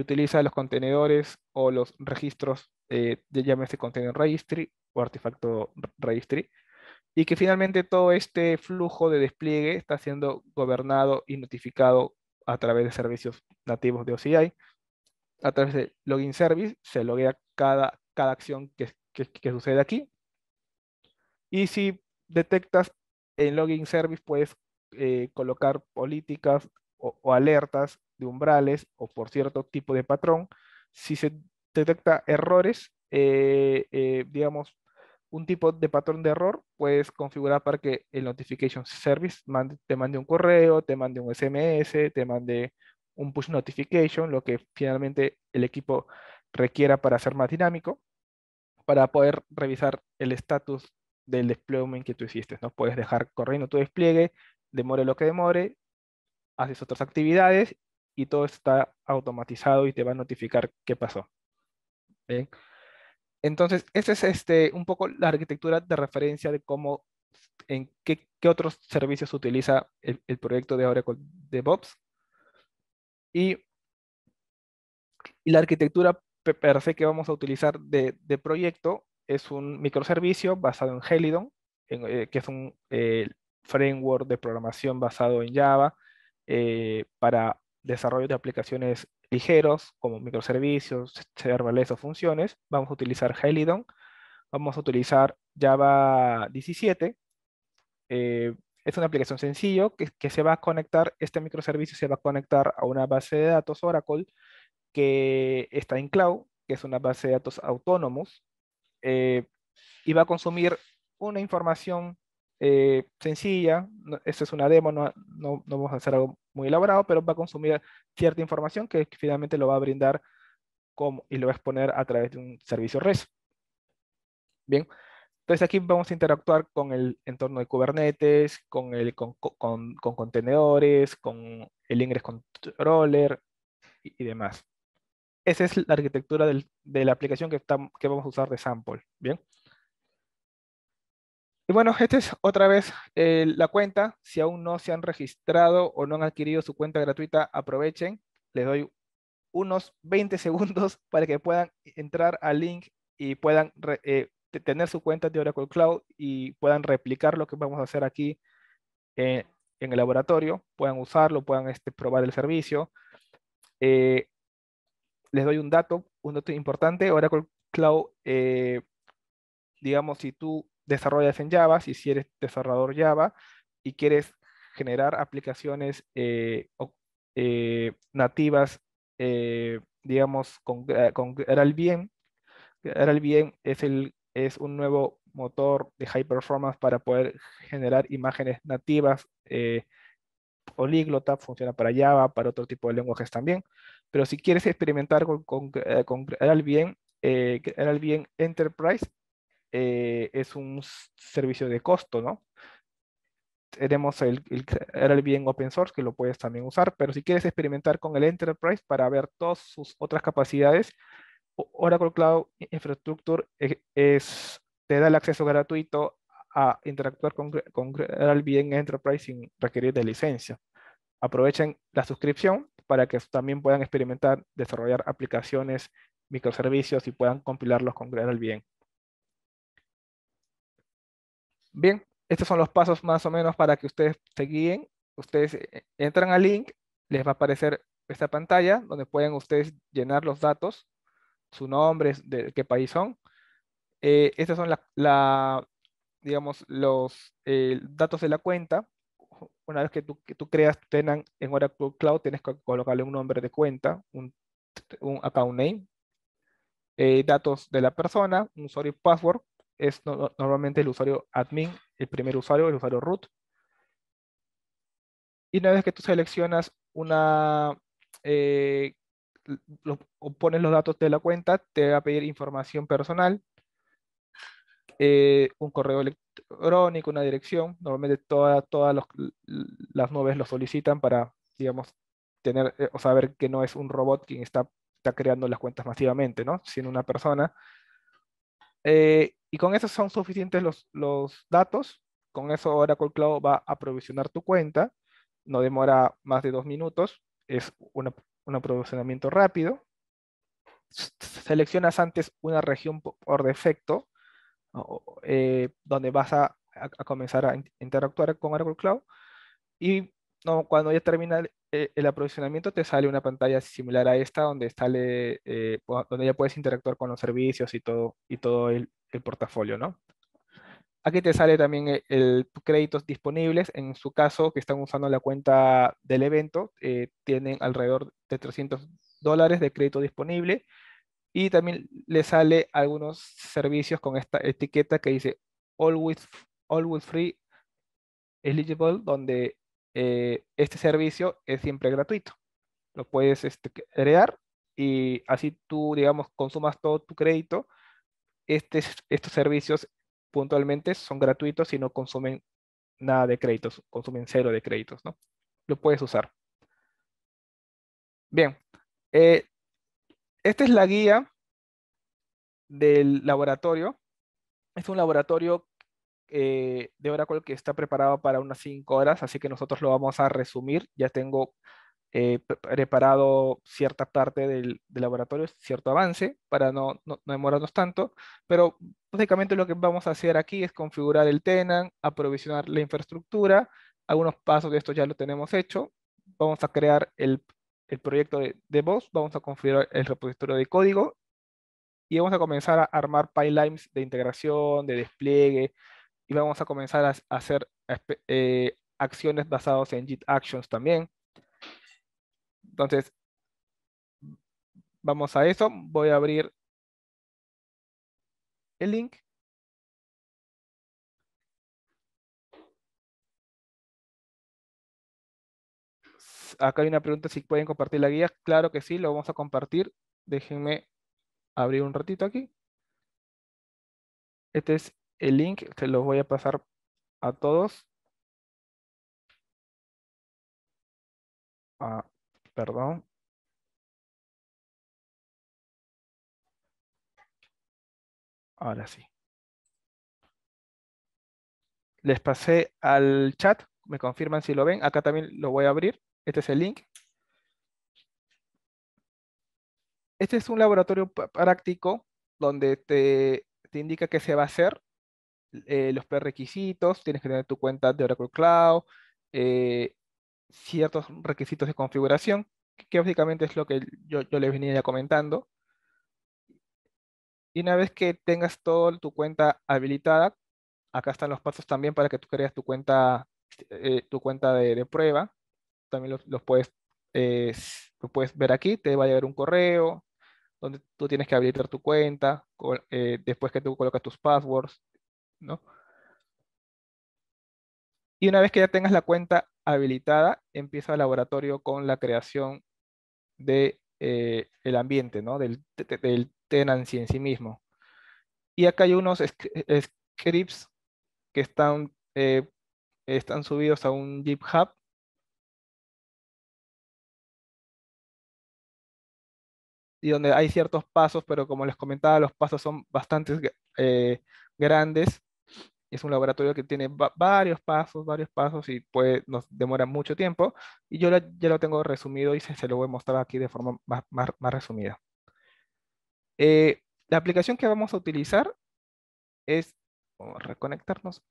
utiliza los contenedores o los registros, eh, llámese container registry o artefacto registry, y que finalmente todo este flujo de despliegue está siendo gobernado y notificado a través de servicios nativos de OCI. A través de login service se loguea cada, cada acción que, sucede aquí. Y si detectas en login service, puedes eh, colocar políticas o, alertas de umbrales o por cierto tipo de patrón. Si se detecta errores, eh, eh, digamos, un tipo de patrón de error puedes configurar para que el notification service te mande un correo, te mande un SMS, te mande un push notification, lo que finalmente el equipo requiera para ser más dinámico, para poder revisar el estatus del deployment que tú hiciste. No puedes dejar corriendo tu despliegue, demore lo que demore, haces otras actividades y todo está automatizado y te va a notificar qué pasó. Entonces, esa es este, un poco la arquitectura de referencia de cómo, en qué, otros servicios utiliza el, proyecto de Oracle DevOps. Y, y la arquitectura per se que vamos a utilizar de, proyecto es un microservicio basado en Helidon, eh, que es un eh, framework de programación basado en Java eh, para desarrollo de aplicaciones ligeros, como microservicios, serverless o funciones, vamos a utilizar Helidon, vamos a utilizar Java 17. Eh, es una aplicación sencilla que, se va a conectar, este microservicio se va a conectar a una base de datos Oracle que está en cloud, que es una base de datos autónomos, eh, y va a consumir una información eh, sencilla, esta es una demo, no, vamos a hacer algo muy elaborado, pero va a consumir cierta información que finalmente lo va a brindar como, y lo va a exponer a través de un servicio REST. Bien, entonces aquí vamos a interactuar con el entorno de Kubernetes, con, el, con, contenedores, con el Ingress Controller y, demás. Esa es la arquitectura de la aplicación que, que vamos a usar de Sample. Bien. Y bueno, esta es otra vez eh, la cuenta. Si aún no se han registrado o no han adquirido su cuenta gratuita, aprovechen. Les doy unos 20 segundos para que puedan entrar al link y puedan eh, tener su cuenta de Oracle Cloud y puedan replicar lo que vamos a hacer aquí eh, en el laboratorio. Puedan usarlo, puedan este, probar el servicio. les doy un dato, un dato importante. Oracle Cloud, digamos, si tú desarrollas en Java, si, eres desarrollador Java y quieres generar aplicaciones eh, eh, nativas, eh, digamos, con, con bien, es, el, es un nuevo motor de high performance para poder generar imágenes nativas políglota, funciona para Java, para otro tipo de lenguajes también. Pero si quieres experimentar con, con, bien eh, Enterprise eh, es un servicio de costo, ¿no? Tenemos el, el, el bien open source que lo puedes también usar, pero si quieres experimentar con el Enterprise para ver todas sus otras capacidades, Oracle Cloud Infrastructure eh, es, te da el acceso gratuito a interactuar con, con bien Enterprise sin requerir de licencia. Aprovechen la suscripción para que también puedan experimentar, desarrollar aplicaciones, microservicios y puedan compilarlos con bien. Bien, estos son los pasos más o menos para que ustedes se guíen. Ustedes eh, entran al link, les va a aparecer esta pantalla donde pueden ustedes llenar los datos, su nombre, de qué país son. Eh, estos son la, digamos, los eh, datos de la cuenta. Una vez que tú, creas tenan en Oracle Cloud, tienes que colocarle un nombre de cuenta, un, account name, datos de la persona, un usuario password, es normalmente el usuario admin, el primer usuario, el usuario root. Y una vez que tú seleccionas una, eh, o pones los datos de la cuenta, te va a pedir información personal, eh, un correo electrónico, una dirección. Normalmente todas las nubes lo solicitan para, digamos, tener eh, o saber que no es un robot quien está, está creando las cuentas masivamente, ¿no? Sino una persona. Eh, y con eso son suficientes los, los datos. Con eso Oracle Cloud va a provisionar tu cuenta. No demora más de dos minutos. Es un aprovisionamiento rápido. Seleccionas antes una región por defecto eh, donde vas a, a, comenzar a interactuar con Oracle Cloud. Y no, cuando ya termina eh, el, aprovisionamiento te sale una pantalla similar a esta donde eh, donde ya puedes interactuar con los servicios y todo y todo el, el portafolio, ¿no? Aquí te sale también eh, el, créditos disponibles. En su caso, que están usando la cuenta del evento, eh, tienen alrededor de 300 dólares de crédito disponible. Y también le sale algunos servicios con esta etiqueta que dice Always, always Free Eligible, donde eh, este servicio es siempre gratuito. Lo puedes crear este, y así tú, digamos, consumas todo tu crédito este, estos servicios puntualmente son gratuitos y no consumen nada de créditos, consumen cero de créditos, ¿no? Lo puedes usar. Bien, eh, esta es la guía del laboratorio. Es un laboratorio eh, de Oracle que está preparado para unas 5 horas, así que nosotros lo vamos a resumir. Ya tengo he eh, preparado cierta parte del, laboratorio, cierto avance, para no, demorarnos tanto, pero básicamente lo que vamos a hacer aquí es configurar el tenant, aprovisionar la infraestructura, algunos pasos de esto ya lo tenemos hecho, vamos a crear el, proyecto de, de vamos a configurar el repositorio de código y vamos a comenzar a armar pipelines de integración, de despliegue, y vamos a comenzar a, hacer eh, acciones basadas en Git Actions también. Entonces, vamos a eso. Voy a abrir el link. Acá hay una pregunta si pueden compartir la guía. Claro que sí, lo vamos a compartir. Déjenme abrir un ratito aquí. Este es el link, se los voy a pasar a todos. Ah, Perdón. Ahora sí. Les pasé al chat. Me confirman si lo ven. Acá también lo voy a abrir. Este es el link. Este es un laboratorio práctico donde te, indica qué se va a hacer, eh, los prerequisitos, tienes que tener tu cuenta de Oracle Cloud, eh, ciertos requisitos de configuración, que básicamente es lo que yo, yo les venía ya comentando. Y una vez que tengas toda tu cuenta habilitada, acá están los pasos también para que tú creas tu cuenta, eh, tu cuenta de, prueba. También los, puedes, eh, puedes ver aquí, te va a llegar un correo donde tú tienes que habilitar tu cuenta, eh, después que tú colocas tus passwords, ¿no? Y una vez que ya tengas la cuenta habilitada, empieza el laboratorio con la creación del de, eh, el ambiente, ¿no? del, del tenancy en sí mismo. Y acá hay unos eh, scripts que están, eh, están subidos a un GitHub. Y donde hay ciertos pasos, pero como les comentaba, los pasos son bastante grandes es un laboratorio que tiene varios pasos, varios pasos y nos demora mucho tiempo. Y yo ya lo tengo resumido y se, lo voy a mostrar aquí de forma más, resumida. Eh, la aplicación que vamos a utilizar es, reconectarnos,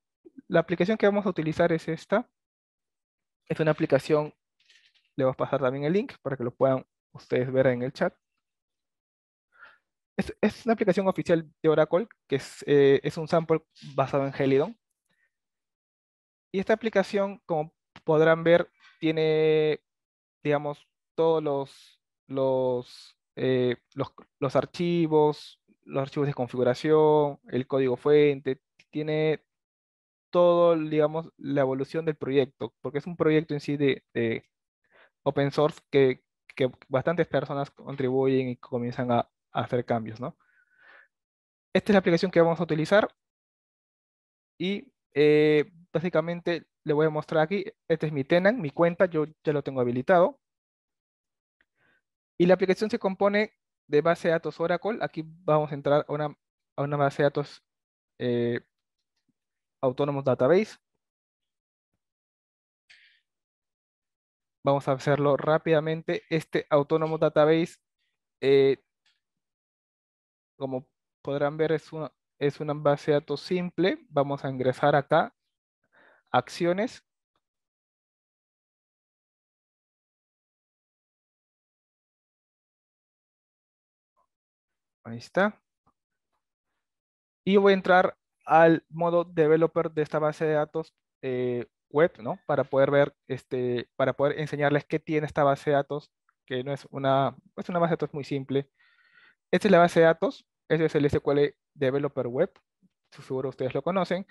la aplicación que vamos a utilizar es esta. Es una aplicación, le voy a pasar también el link para que lo puedan ustedes ver en el chat es, es, aplicación oficial de Oracle, que es, eh, es un sample basado en Helidon. Y esta aplicación, como podrán ver, tiene, digamos, todos los, los, eh, los, los archivos, los archivos de configuración, el código fuente, tiene todo, digamos, la evolución del proyecto, porque es un proyecto en sí de, de open source que, que bastantes personas contribuyen y comienzan a, hacer cambios, ¿no? Esta es la aplicación que vamos a utilizar y eh, básicamente le voy a mostrar aquí, este es mi tenant, mi cuenta, yo ya lo tengo habilitado. Y la aplicación se compone de base de datos Oracle, aquí vamos a entrar a una, a una base de datos eh, Database. Vamos a hacerlo rápidamente. Este autónomo Database eh, como podrán ver, es, una, es una base de datos simple. Vamos a ingresar acá, acciones. Ahí está. Y voy a entrar al modo developer de esta base de datos eh, web, ¿no? Para poder ver, este, para poder enseñarles qué tiene esta base de datos, que no es una, es una base de datos muy simple. Esta es la base de datos, este es el SQL Developer Web, seguro ustedes lo conocen,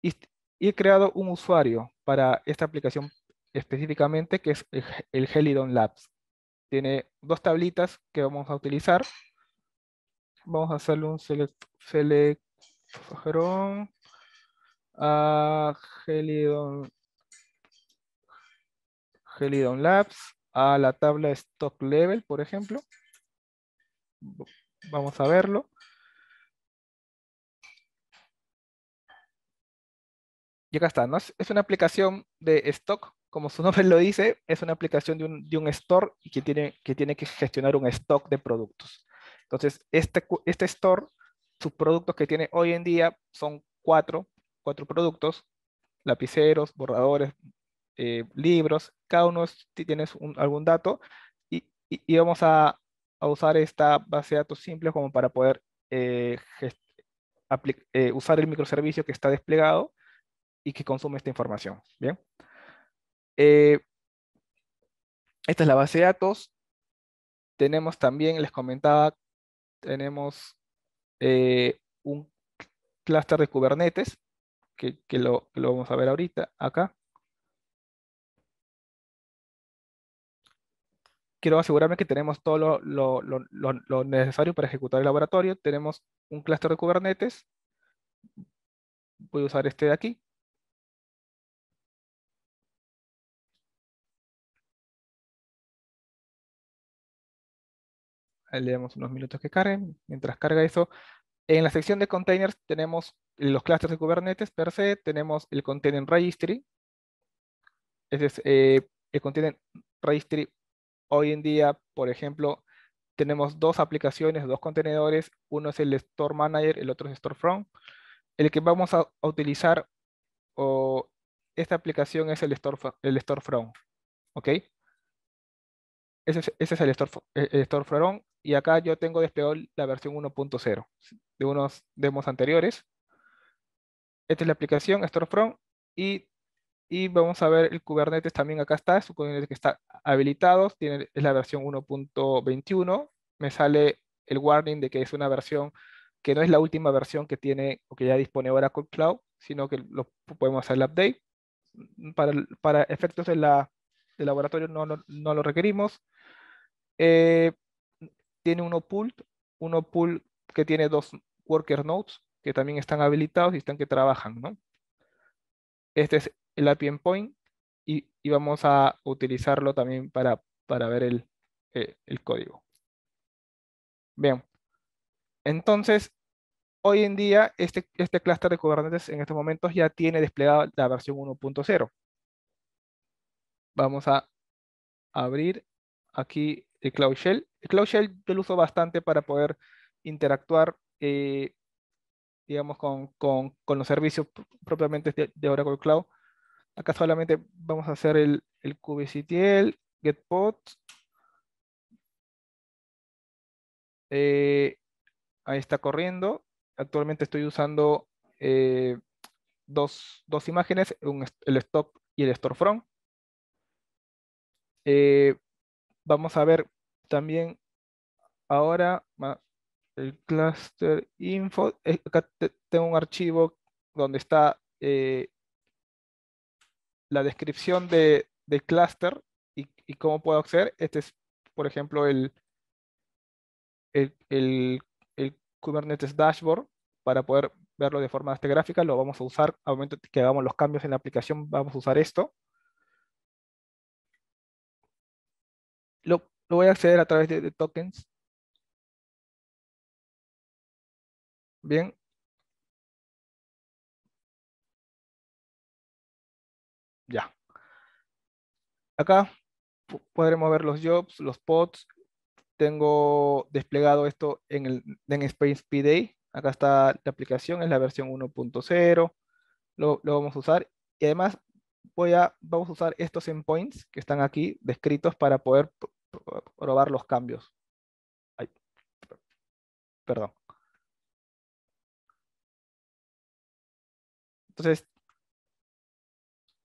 y, he creado un usuario para esta aplicación específicamente, que es el, Helidon Labs. Tiene dos tablitas que vamos a utilizar. Vamos a hacerle un select, a Helidon, Labs, a la tabla Stock Level, por ejemplo. Vamos a verlo. Y acá está, ¿no? Es una aplicación de stock, como su nombre lo dice, es una aplicación de un, de un store y que tiene, que tiene que gestionar un stock de productos. Entonces, este, este store, sus productos que tiene hoy en día son cuatro, cuatro productos, lapiceros, borradores, eh, libros, cada uno tiene algún dato y, y vamos a, a usar esta base de datos simple como para poder usar el microservicio que está desplegado y que consume esta información. Bien. esta es la base de datos. Tenemos también, les comentaba, tenemos un clúster de Kubernetes, que lo vamos a ver ahorita acá. quiero asegurarme que tenemos todo lo, necesario para ejecutar el laboratorio. Tenemos un clúster de Kubernetes. Voy a usar este de aquí. le damos unos minutos que cargue. Mientras carga eso, en la sección de containers tenemos los clústeres de Kubernetes per se, tenemos el container registry. Ese es eh, el container registry Hoy en día, por ejemplo, tenemos dos aplicaciones, dos contenedores. Uno es el Store Manager, el otro es Storefront. El que vamos a utilizar o esta aplicación es el, store, el Storefront. ¿Ok? Ese es, el, store, e-, Y acá yo tengo desplegado la versión 1.0 de unos demos anteriores. Esta es la aplicación Storefront y y vamos a ver el Kubernetes también acá está, es un Kubernetes que está habilitado, tiene, es la versión 1.21. Me sale el warning de que es una versión que no es la última versión que tiene o que ya dispone Oracle Cloud, sino que lo, podemos hacer el update. Para, para efectos de la, laboratorio no, no, no, lo requerimos. Eh, tiene uno pool, uno pool que tiene dos worker nodes que también están habilitados y están que trabajan, ¿no? Este es el API endpoint y, vamos a utilizarlo también para, para ver el, eh, el código. Bien, entonces hoy en día este, este clúster de Kubernetes en estos momentos ya tiene desplegada la versión 1.0. Vamos a abrir aquí el Cloud Shell. El Cloud Shell yo lo uso bastante para poder interactuar, eh, digamos, con, con, con, los servicios propiamente de, de Oracle Cloud Acá solamente vamos a hacer el, el kubectl, getPod. Eh, ahí está corriendo. Actualmente estoy usando eh, dos, imágenes, un, el stop y el storefront. Eh, vamos a ver también ahora el cluster info. Eh, acá tengo un archivo donde está la descripción de, de cluster y, cómo puedo acceder. Este es, por ejemplo, el, el, el, Kubernetes Dashboard para poder verlo de forma gráfica. Lo vamos a usar al momento que hagamos los cambios en la aplicación. Vamos a usar esto. Lo, voy a acceder a través de tokens. Bien, Acá podremos ver los jobs, los pods. Tengo desplegado esto en, el, en Space PDA. Acá está la aplicación, es la versión 1.0. Lo, vamos a usar. Y además voy a, vamos a usar estos endpoints que están aquí descritos para poder probar los cambios. perdón. Entonces,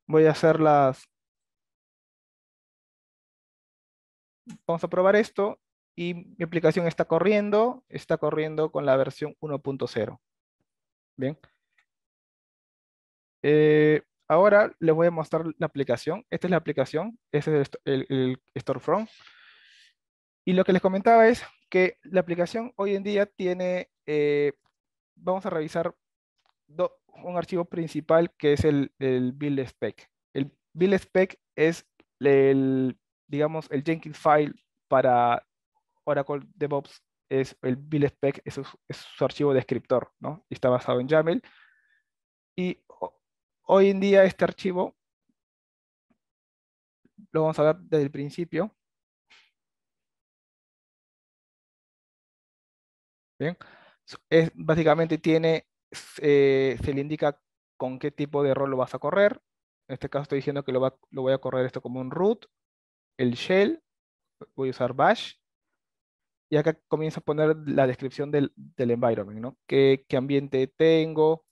voy a hacer las, vamos a probar esto y mi aplicación está corriendo, está corriendo con la versión 1.0. Bien. Eh, ahora les voy a mostrar la aplicación. Esta es la aplicación, este es el, Storefront. Y lo que les comentaba es que la aplicación hoy en día tiene, eh, vamos a revisar un archivo principal que es el, el spec. El build spec es el, digamos, el Jenkins file para Oracle DevOps es el build spec, es, su, archivo descriptor, ¿no? Y está basado en YAML. Y hoy en día este archivo lo vamos a ver desde el principio. Bien. Es, básicamente tiene, eh, se le indica con qué tipo de rol lo vas a correr. En este caso estoy diciendo que lo, va, lo voy a correr esto como un root el shell, voy a usar bash, y acá comienza a poner la descripción del, environment, ¿no? ¿Qué, ambiente tengo?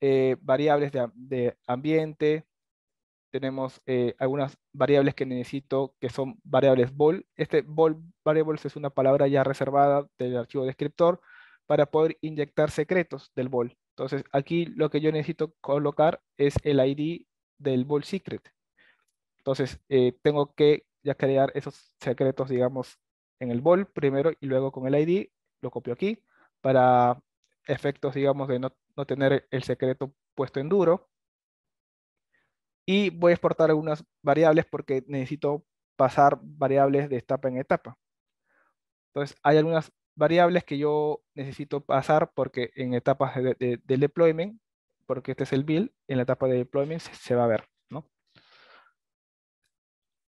Eh, variables de, ambiente, tenemos eh, algunas variables que necesito que son variables vol. Este bol variables es una palabra ya reservada del archivo descriptor para poder inyectar secretos del bol Entonces aquí lo que yo necesito colocar es el ID del vol secret. Entonces eh, tengo que ya crear esos secretos, digamos, en el bol primero y luego con el ID lo copio aquí para efectos, digamos, de no, tener el secreto puesto en duro. Y voy a exportar algunas variables porque necesito pasar variables de etapa en etapa. Entonces, hay algunas variables que yo necesito pasar porque en etapas de, del deployment, porque este es el build, en la etapa de deployment se va a ver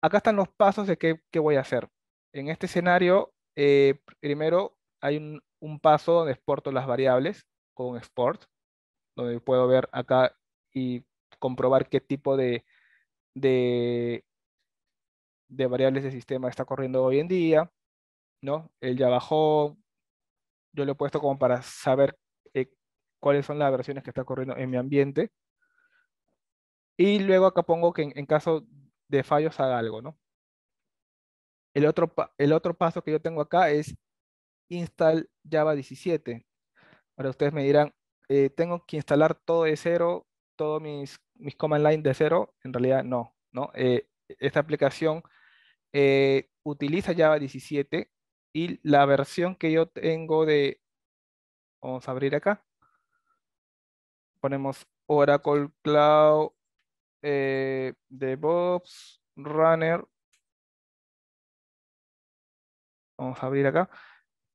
acá están los pasos de qué, voy a hacer. En este escenario, eh, primero hay un, paso donde exporto las variables con export, donde puedo ver acá y comprobar qué tipo de, variables de sistema está corriendo hoy en día. ¿no? El ya bajó, yo lo he puesto como para saber eh, cuáles son las versiones que está corriendo en mi ambiente. Y luego acá pongo que en caso de fallos a algo, ¿no? El otro, el otro paso que yo tengo acá es install Java 17. Ahora ustedes me dirán, eh, ¿tengo que instalar todo de cero, todos mis, mis command line de cero? En realidad no, ¿no? Eh, esta aplicación eh, utiliza Java 17 y la versión que yo tengo de, vamos a abrir acá, ponemos Oracle Cloud eh, DevOps Runner. Vamos a abrir acá.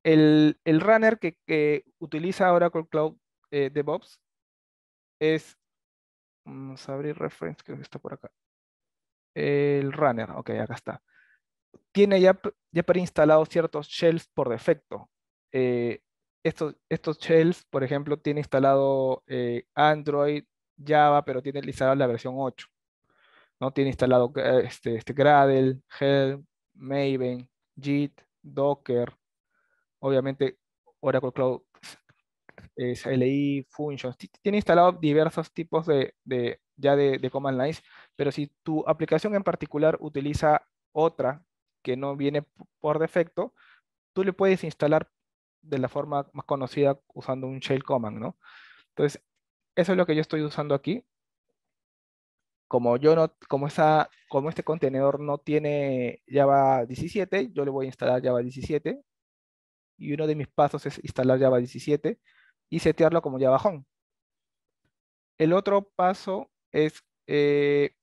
El, runner que, que, utiliza Oracle Cloud eh, DevOps es, vamos a abrir reference, que está por acá. El runner, ok, acá está. Tiene ya, ya instalado ciertos shells por defecto. Eh, estos, estos shells, por ejemplo, tiene instalado eh, Android, Java, pero tiene instalada la versión 8. ¿no? Tiene instalado eh, este, este, Gradle, Helm, Maven, JIT, Docker, obviamente Oracle Cloud, SLI, Functions. Tiene instalado diversos tipos de, ya de, command lines, pero si tu aplicación en particular utiliza otra que no viene por defecto, tú le puedes instalar de la forma más conocida usando un shell command, ¿no? Entonces, eso es lo que yo estoy usando aquí. Como, yo no, como, esa, como este contenedor no tiene Java 17, yo le voy a instalar Java 17. Y uno de mis pasos es instalar Java 17 y setearlo como Java Home. El otro paso es, eh,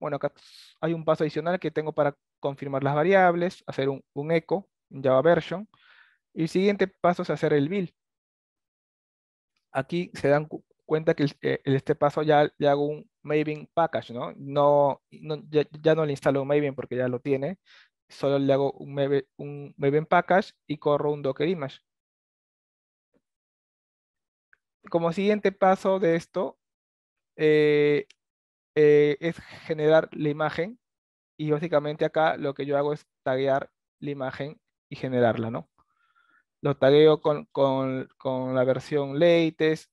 bueno, acá hay un paso adicional que tengo para confirmar las variables, hacer un, un en Java version. Y el siguiente paso es hacer el build aquí se dan cuenta que el, eh, este paso ya le hago un Maven package, ¿no? no, ya, no le instalo un Maven porque ya lo tiene, solo le hago un Maven, package y corro un Docker image. Como siguiente paso de esto, eh, eh, es generar la imagen y básicamente acá lo que yo hago es taguear la imagen y generarla, ¿no? lo tagueo con, la versión latest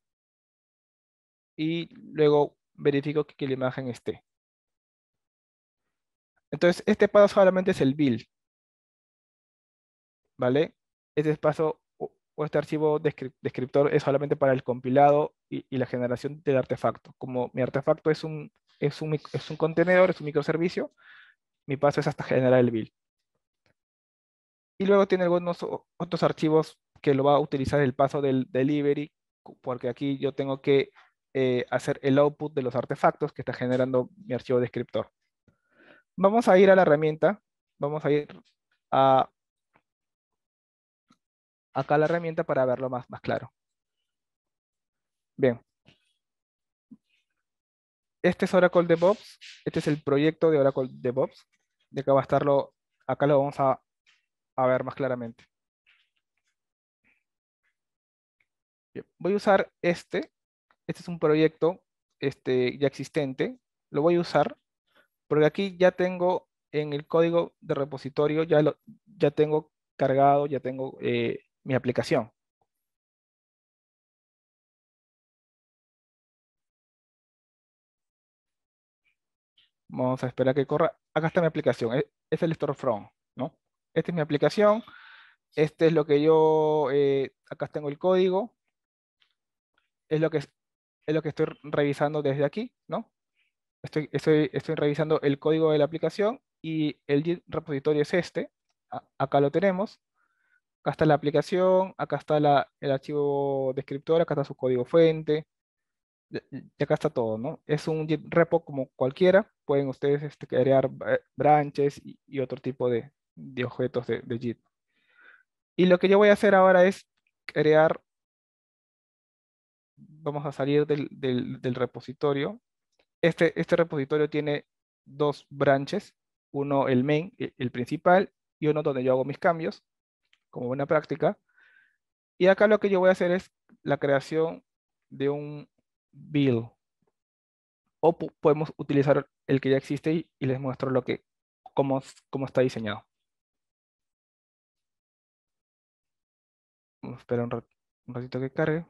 y luego verifico que, la imagen esté. Entonces, este paso solamente es el build. ¿Vale? Este paso o este archivo descriptor es solamente para el compilado y, la generación del artefacto. Como mi artefacto es un, es, un, es un contenedor, es un microservicio, mi paso es hasta generar el build. Y luego tiene algunos otros archivos que lo va a utilizar el paso del delivery, porque aquí yo tengo que eh, hacer el output de los artefactos que está generando mi archivo descriptor. Vamos a ir a la herramienta, vamos a ir a acá la herramienta para verlo más, más claro. Bien. Este es Oracle DevOps, este es el proyecto de Oracle DevOps, de acá va a estarlo, acá lo vamos a a ver más claramente. voy a usar este. Este es un proyecto este, ya existente. Lo voy a usar porque aquí ya tengo en el código de repositorio, ya, ya tengo cargado, ya tengo eh, mi aplicación. Vamos a esperar que corra. Acá está mi aplicación. E-, es el storefront, ¿no? esta es mi aplicación, este es lo que yo, eh, acá tengo el código, es lo que, lo que estoy revisando desde aquí, ¿no? Estoy, estoy, estoy revisando el código de la aplicación y el repositorio es este, acá lo tenemos, acá está la aplicación, acá está el archivo descriptor, acá está su código fuente, y acá está todo, ¿no? Es un repo como cualquiera, pueden ustedes este, crear eh, branches y otro tipo de, de objetos de, JIT. Y lo que yo voy a hacer ahora es crear, vamos a salir del, repositorio. Este, este repositorio tiene dos branches, uno el main, e, el principal, y uno donde yo hago mis cambios, como buena práctica. Y acá lo que yo voy a hacer es la creación de un build. O podemos utilizar el que ya existe y, les muestro lo que, cómo, cómo está diseñado. Espera un, ratito que cargue.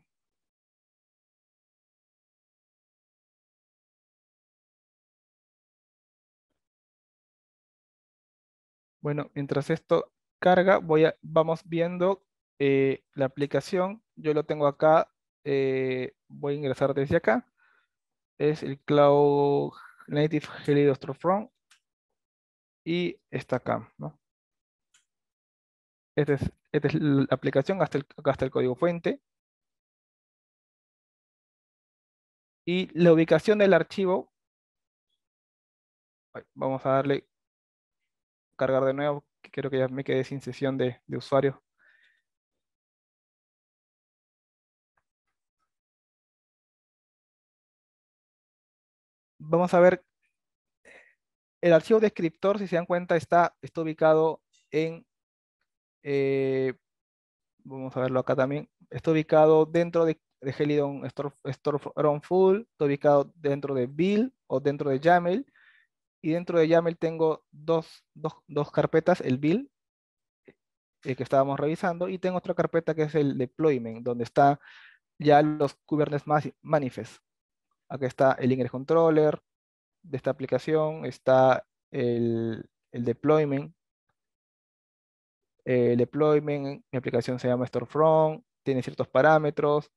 Bueno, mientras esto carga, voy vamos viendo eh, la aplicación. Yo lo tengo acá, eh, voy a ingresar desde acá. Es el Cloud Native Helios storefront Y está acá, Este es esta es la aplicación, hasta el, el código fuente. Y la ubicación del archivo, vamos a darle cargar de nuevo, creo que ya me quedé sin sesión de, de usuarios. Vamos a ver, el archivo descriptor, si se dan cuenta, está, está ubicado en eh, vamos a verlo acá también. Está ubicado dentro de, de Helidon from Full, está ubicado dentro de Bill o dentro de YAML. Y dentro de YAML tengo dos, dos, dos carpetas, el Bill, el eh, que estábamos revisando, y tengo otra carpeta que es el Deployment, donde está ya los Kubernetes Manifest. Aquí está el Ingress Controller de esta aplicación, está el, el Deployment, eh, el deployment, mi aplicación se llama Storefront, tiene ciertos parámetros,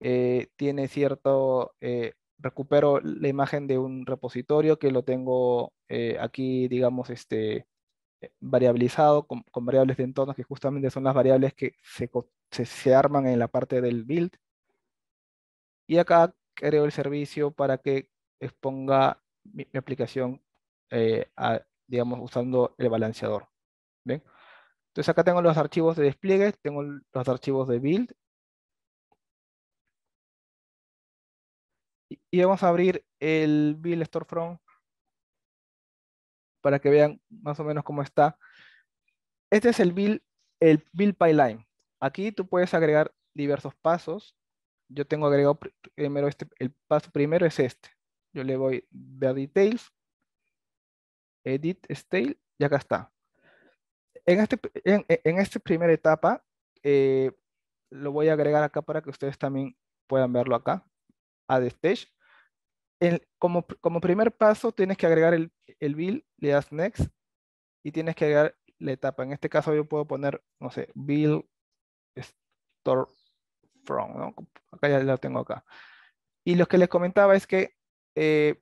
eh, tiene cierto, eh, recupero la imagen de un repositorio que lo tengo aquí, digamos, este, variabilizado con, variables de entorno que justamente son las variables que se, se, arman en la parte del build. Y acá creo el servicio para que exponga mi, aplicación, digamos, usando el balanceador. ¿Ven? Entonces acá tengo los archivos de despliegue, tengo los archivos de build. Y vamos a abrir el build storefront para que vean más o menos cómo está. Este es el build, el pipeline. Aquí tú puedes agregar diversos pasos. Yo tengo agregado primero este, el paso primero es este. Yo le voy a details, edit style, y acá está. En, este, en, esta primera etapa, eh, lo voy a agregar acá para que ustedes también puedan verlo acá, the Stage. como, primer paso, tienes que agregar el, el build, le das Next, y tienes que agregar la etapa. En este caso yo puedo poner, no sé, build store from, Acá ya lo tengo acá. Y lo que les comentaba es que eh,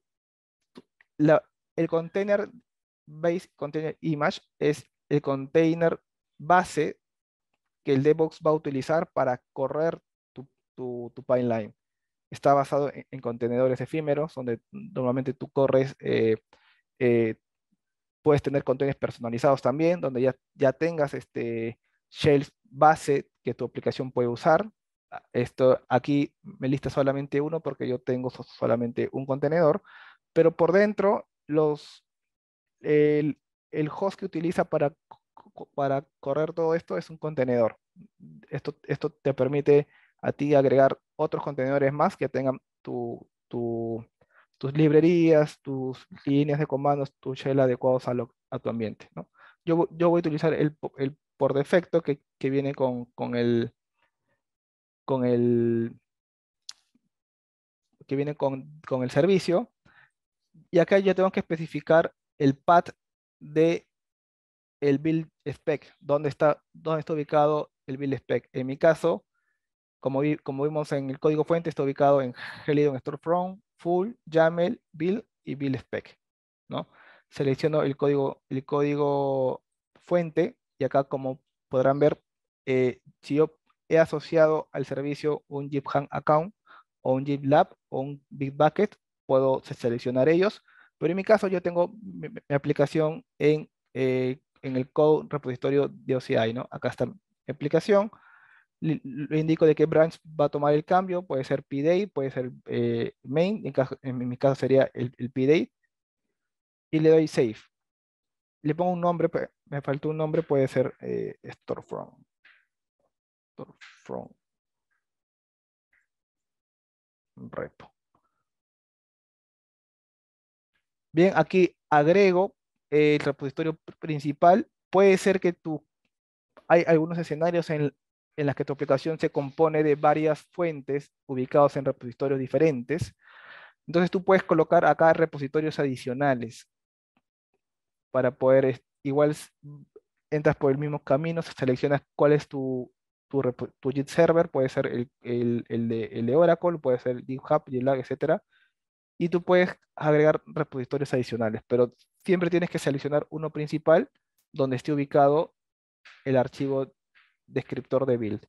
el container base container image es el container base que el DevOps va a utilizar para correr tu, tu, pipeline. Está basado en, contenedores efímeros, donde normalmente tú corres, eh, eh, puedes tener contenedores personalizados también, donde ya, ya tengas este shell base que tu aplicación puede usar. Esto, aquí me lista solamente uno porque yo tengo solamente un contenedor, pero por dentro los, el host que utiliza para, para correr todo esto es un contenedor. Esto, esto te permite a ti agregar otros contenedores más que tengan tus librerías, tus líneas de comandos, tu shell adecuados a, a tu ambiente. Yo, yo, voy a utilizar el, por defecto que, viene con, con, el con el que viene con, el servicio y acá yo tengo que especificar el path de el build spec, dónde está, dónde está ubicado el build spec. En mi caso, como, como vimos en el código fuente, está ubicado en Helidon Storefront, Full, YAML, Build y Build Spec. ¿no? Selecciono el código, el código fuente y acá como podrán ver, eh, si yo he asociado al servicio un GitHub account o un GitLab o un BigBucket puedo seleccionar ellos pero en mi caso yo tengo mi, aplicación eh, en, el code repositorio de OCI, ¿no? Acá está mi aplicación. Le, indico de qué branch va a tomar el cambio. Puede ser PDate, puede ser eh, main. En, mi caso sería el, el Y le doy save. Le pongo un nombre, me faltó un nombre, puede ser eh, Storefront. Storefront. Repo. Bien, aquí agrego el repositorio principal. Puede ser que tú, hay algunos escenarios en, en los que tu aplicación se compone de varias fuentes ubicadas en repositorios diferentes. Entonces tú puedes colocar acá repositorios adicionales para poder, igual entras por el mismo camino, seleccionas cuál es tu, tu, server, puede ser el, de, Oracle, puede ser GitHub, GitLab, etcétera y tú puedes agregar repositorios adicionales, pero siempre tienes que seleccionar uno principal donde esté ubicado el archivo descriptor de build.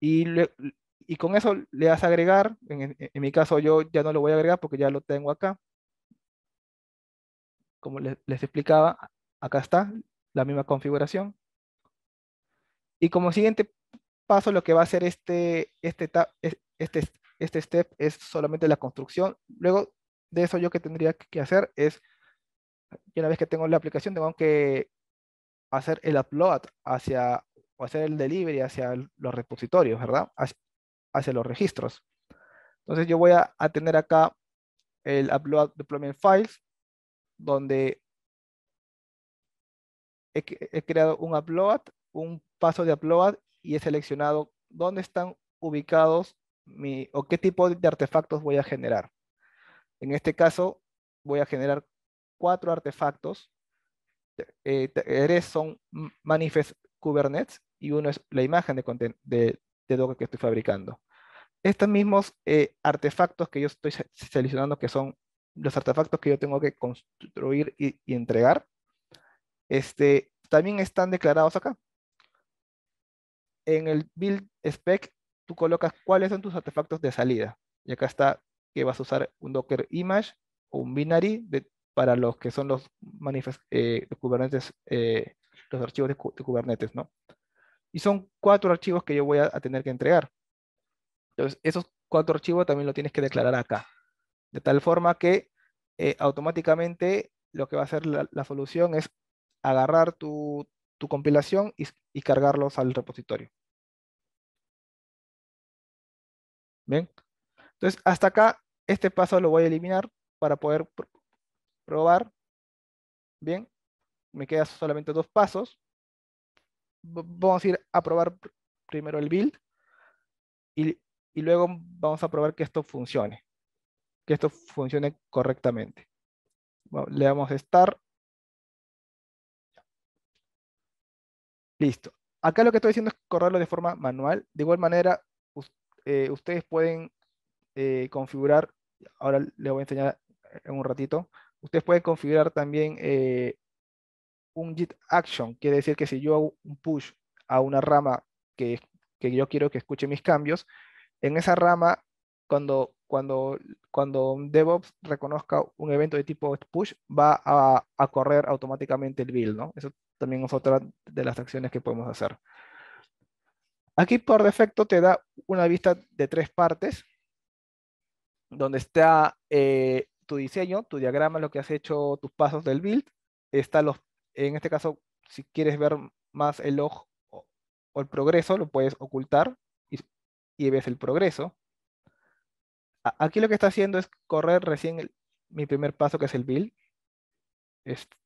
Y, y con eso le das a agregar, en, en, mi caso yo ya no lo voy a agregar porque ya lo tengo acá. Como les, explicaba, acá está la misma configuración. Y como siguiente paso lo que va a hacer este, este, este, este step es solamente la construcción. Luego de eso yo que tendría que hacer es, una vez que tengo la aplicación, tengo que hacer el upload hacia, o hacer el delivery hacia los repositorios, ¿verdad? Hacia, los registros. Entonces yo voy a, tener acá el upload deployment files, donde he, he, creado un upload, un paso de upload y he seleccionado dónde están ubicados o qué tipo de artefactos voy a generar. En este caso, voy a generar cuatro artefactos. tres eh, son manifest Kubernetes y uno es la imagen de, de, de Docker que estoy fabricando. Estos mismos eh, artefactos que yo estoy seleccionando, que son los artefactos que yo tengo que construir y, y entregar, este, también están declarados acá. En el build spec tú colocas cuáles son tus artefactos de salida. Y acá está que vas a usar un Docker Image o un binary para los que son los, eh, Kubernetes, eh, los archivos de, Kubernetes, ¿no? Y son cuatro archivos que yo voy a, tener que entregar. Entonces, esos cuatro archivos también lo tienes que declarar acá. De tal forma que eh, automáticamente lo que va a hacer la, solución es agarrar tu, compilación y, cargarlos al repositorio. ¿Bien? Entonces, hasta acá, este paso lo voy a eliminar para poder probar. ¿Bien? Me quedan solamente dos pasos. vamos a ir a probar primero el build y, luego vamos a probar que esto funcione. Que esto funcione correctamente. le damos Start. Listo. Acá lo que estoy haciendo es correrlo de forma manual. De igual manera, eh, ustedes pueden eh, configurar, ahora les voy a enseñar en un ratito, ustedes pueden configurar también eh, un git action, quiere decir que si yo hago un push a una rama que, yo quiero que escuche mis cambios, en esa rama, cuando, cuando, cuando DevOps reconozca un evento de tipo push, va a, correr automáticamente el build, ¿no? Eso también es otra de las acciones que podemos hacer. Aquí por defecto te da una vista de tres partes, donde está eh, tu diseño, tu diagrama, lo que has hecho, tus pasos del build. Está en este caso, si quieres ver más el ojo o, el progreso, lo puedes ocultar y, ves el progreso. aquí lo que está haciendo es correr recién mi primer paso, que es el build.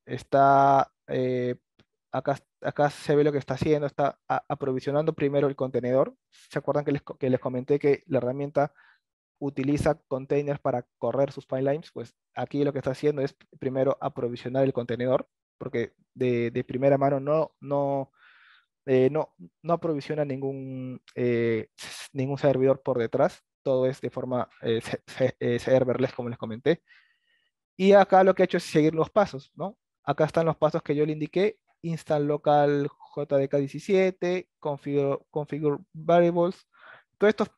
está, eh, acá acá se ve lo que está haciendo, está aprovisionando primero el contenedor. ¿Se acuerdan que les, comenté que la herramienta utiliza containers para correr sus pipelines? Pues aquí lo que está haciendo es primero aprovisionar el contenedor, porque de, primera mano no, no, eh, no, aprovisiona ningún, eh, ningún servidor por detrás. Todo es de forma eh, serverless, como les comenté. Y acá lo que ha hecho es seguir los pasos, ¿no? Acá están los pasos que yo le indiqué install local JDK17, configure, configure variables. Todos estos,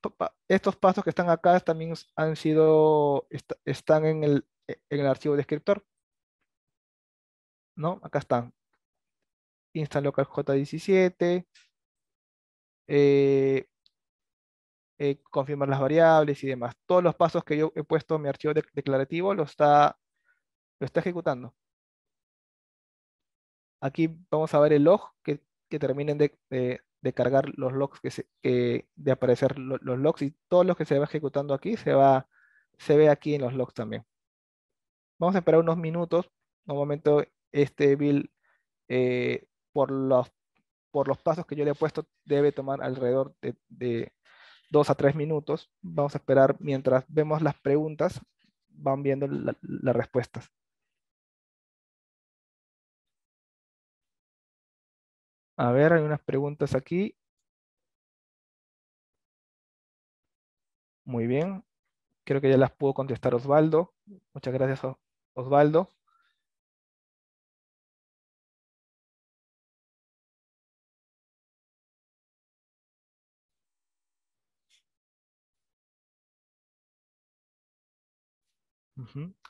estos pasos que están acá también han sido, están en el, archivo descriptor. ¿No? Acá están. Install local J17. Eh, eh, confirmar las variables y demás. Todos los pasos que yo he puesto en mi archivo declarativo lo está, lo está ejecutando. Aquí vamos a ver el log que, terminen de, cargar los logs, que, de aparecer los logs y todos los que se va ejecutando aquí se, va, se ve aquí en los logs también. Vamos a esperar unos minutos. Un momento, este build eh, por, los, por los pasos que yo le he puesto debe tomar alrededor de, dos a tres minutos. Vamos a esperar mientras vemos las preguntas, van viendo las respuestas. A ver, hay unas preguntas aquí. Muy bien. Creo que ya las pudo contestar Osvaldo. Muchas gracias, Osvaldo.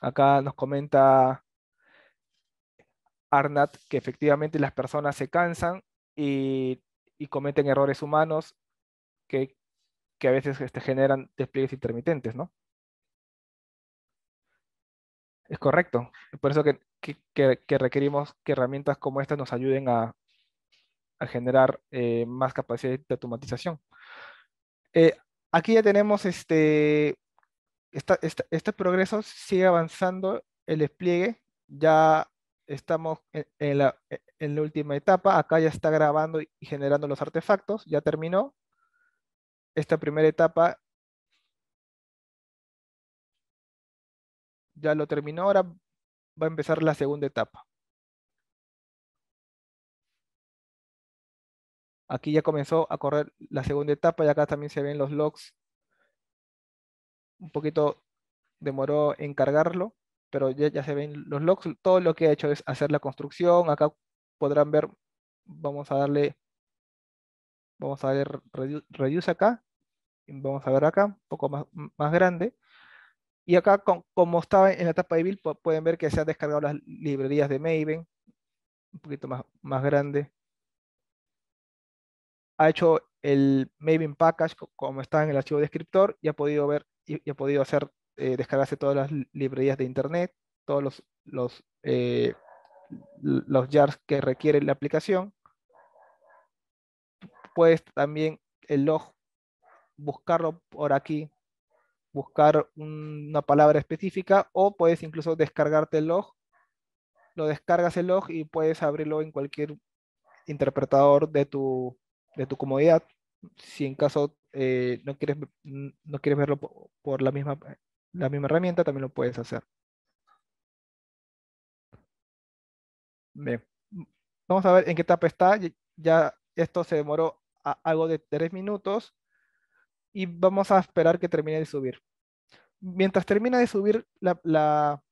Acá nos comenta Arnat que efectivamente las personas se cansan y, cometen errores humanos que, a veces este, generan despliegues intermitentes, ¿no? Es correcto. Por eso que, que, que, requerimos que herramientas como estas nos ayuden a, generar eh, más capacidad de automatización. Eh, aquí ya tenemos este, este progreso, sigue avanzando el despliegue, ya estamos e-, en, la, e-, la última etapa, acá ya está grabando y generando los artefactos, ya terminó. Esta primera etapa ya lo terminó, ahora va a empezar la segunda etapa. Aquí ya comenzó a correr la segunda etapa y acá también se ven los logs. Un poquito demoró en cargarlo pero ya, se ven los logs, todo lo que ha hecho es hacer la construcción, acá podrán ver, vamos a darle, vamos a ver reduce, acá acá, vamos a ver acá, un poco más, más grande, y acá, como estaba en la etapa de build, pueden ver que se han descargado las librerías de Maven, un poquito más, más grande. Ha hecho el Maven Package, como está en el archivo descriptor, y ha podido ver y, y ha podido hacer eh, descargarse todas las librerías de Internet, todos los, los, eh, los jars que requiere la aplicación. Puedes también el log buscarlo por aquí, buscar una palabra específica o puedes incluso descargarte el log. Lo descargas el log y puedes abrirlo en cualquier interpretador de tu, de tu comodidad. Si en caso eh, no, quieres, no quieres verlo por la misma la misma herramienta también lo puedes hacer. Vamos a ver en qué etapa está. Ya esto se demoró a algo de tres minutos y vamos a esperar que termine de subir. Mientras termina de subir la,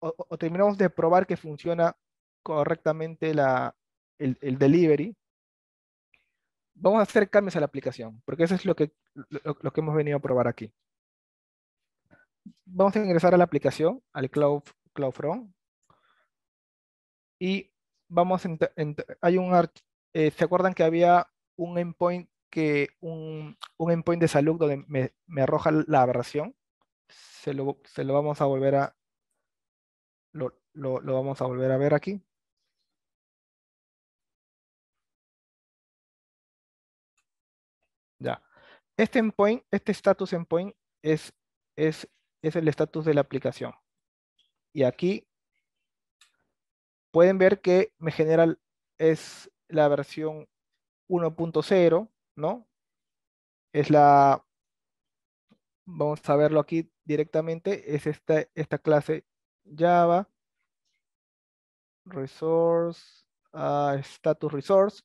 o, terminamos de probar que funciona correctamente la, el, delivery, vamos a hacer cambios a la aplicación, porque eso es lo que, lo que hemos venido a probar aquí vamos a ingresar a la aplicación, al Cloud, CloudFront. Y vamos, a... hay un, eh, ¿se acuerdan que había un endpoint que un, un endpoint de salud donde me, me arroja la aberración? Se lo, se lo, vamos a volver a, lo, lo, lo vamos a volver a ver aquí. Ya. Este endpoint, este status endpoint es, es es el estatus de la aplicación. Y aquí pueden ver que me genera es la versión 1.0, ¿no? Es la, vamos a verlo aquí directamente, es esta, esta clase Java, resource, ah, status resource.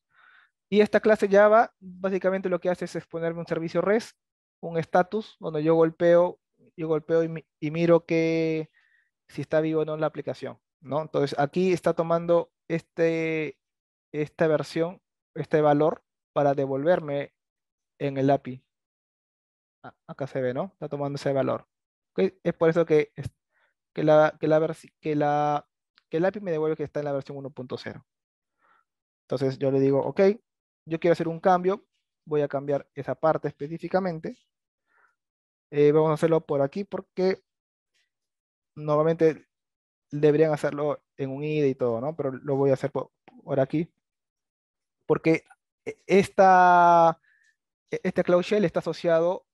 Y esta clase Java básicamente lo que hace es exponerme un servicio res. un status, donde yo golpeo yo golpeo y, miro que si está vivo o no la aplicación, ¿no? Entonces aquí está tomando este, esta versión, este valor para devolverme en el API. Ah, acá se ve, ¿no? Está tomando ese valor. Es por eso que, que, la, que, la, que, la, que el API me devuelve que está en la versión 1.0. Entonces yo le digo, ok, yo quiero hacer un cambio, voy a cambiar esa parte específicamente eh, vamos a hacerlo por aquí porque normalmente deberían hacerlo en un IDE y todo, ¿no? Pero lo voy a hacer por, aquí. Porque e, esta, e, este Cloud Shell está asociado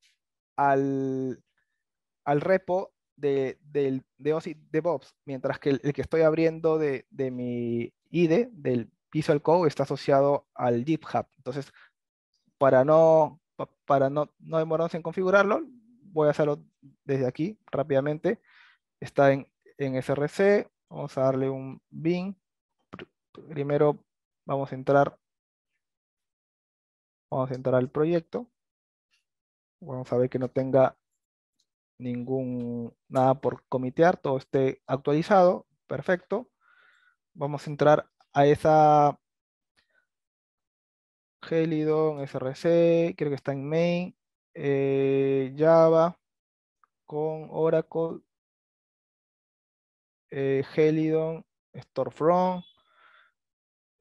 al, al repo de, de OSI DevOps, mientras que el, que estoy abriendo de, de, mi IDE, del Visual Code, está asociado al GitHub. Entonces, para no, para no, no demorarnos en configurarlo, voy a hacerlo desde aquí rápidamente. Está en, src, vamos a darle un bin. Primero vamos a entrar, vamos a entrar al proyecto. Vamos a ver que no tenga ningún, nada por comitear, todo esté actualizado, perfecto. Vamos a entrar a esa Gelidon SRC, creo que está en main, eh, Java con Oracle, eh, Helidon, Storefront,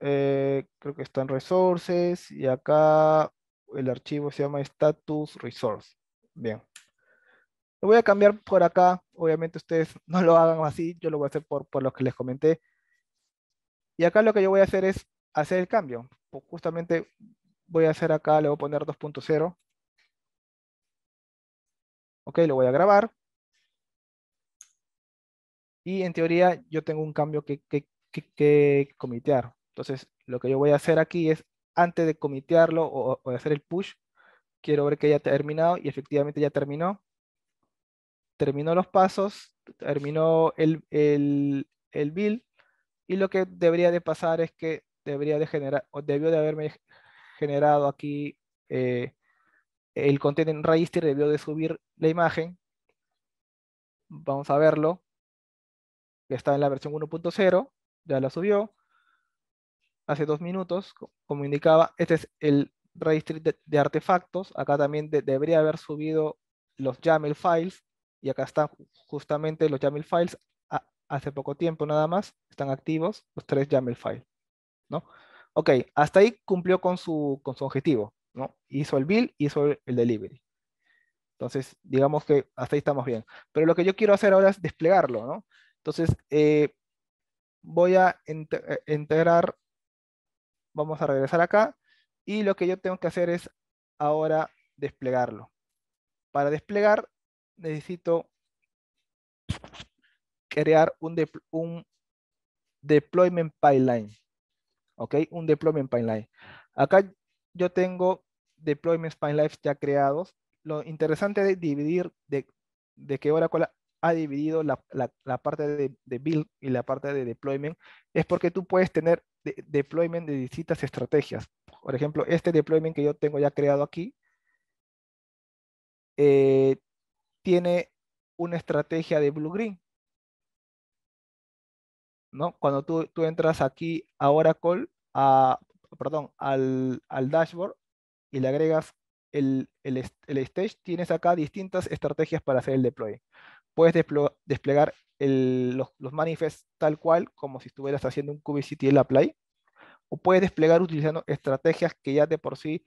eh, creo que están resources y acá el archivo se llama status resource. Bien. Lo voy a cambiar por acá. Obviamente ustedes no lo hagan así. Yo lo voy a hacer por, lo que les comenté. Y acá lo que yo voy a hacer es hacer el cambio. justamente voy a hacer acá, le voy a poner 2.0. Ok, lo voy a grabar. Y en teoría yo tengo un cambio que, que, que, comitear. Entonces lo que yo voy a hacer aquí es, antes de comitearlo o, de hacer el push, quiero ver que ya ha terminado y efectivamente ya terminó. Terminó los pasos, terminó el, el, build y lo que debería de pasar es que debería de generar, o debió de haberme generado aquí eh, el content register debió de subir la imagen. Vamos a verlo. está en la versión 1.0, ya la subió. Hace dos minutos, como indicaba, este es el registro de, artefactos. Acá también debería haber subido los YAML files. Y acá están justamente los YAML files. hace poco tiempo nada más están activos los tres YAML files. ¿no? Ok, hasta ahí cumplió con su, con su objetivo hizo el bill, hizo el delivery. Entonces, digamos que hasta ahí estamos bien. Pero lo que yo quiero hacer ahora es desplegarlo, ¿no? Entonces, eh, voy a integrar, eh, vamos a regresar acá, y lo que yo tengo que hacer es ahora desplegarlo. Para desplegar, necesito crear un, un deployment pipeline. ¿Ok? Un deployment pipeline. Acá yo tengo deployment life ya creados. Lo interesante de dividir, de, que Oracle ha dividido la, parte de, build y la parte de deployment, es porque tú puedes tener deployment de distintas estrategias. Por ejemplo, este deployment que yo tengo ya creado aquí, eh, tiene una estrategia de blue green. Cuando tú, entras aquí a Oracle, a, perdón, al, al dashboard, y le agregas el, stage, tienes acá distintas estrategias para hacer el deploy. Puedes desplegar los, manifestos tal cual, como si estuvieras haciendo un kubectl apply, o puedes desplegar utilizando estrategias que ya de por sí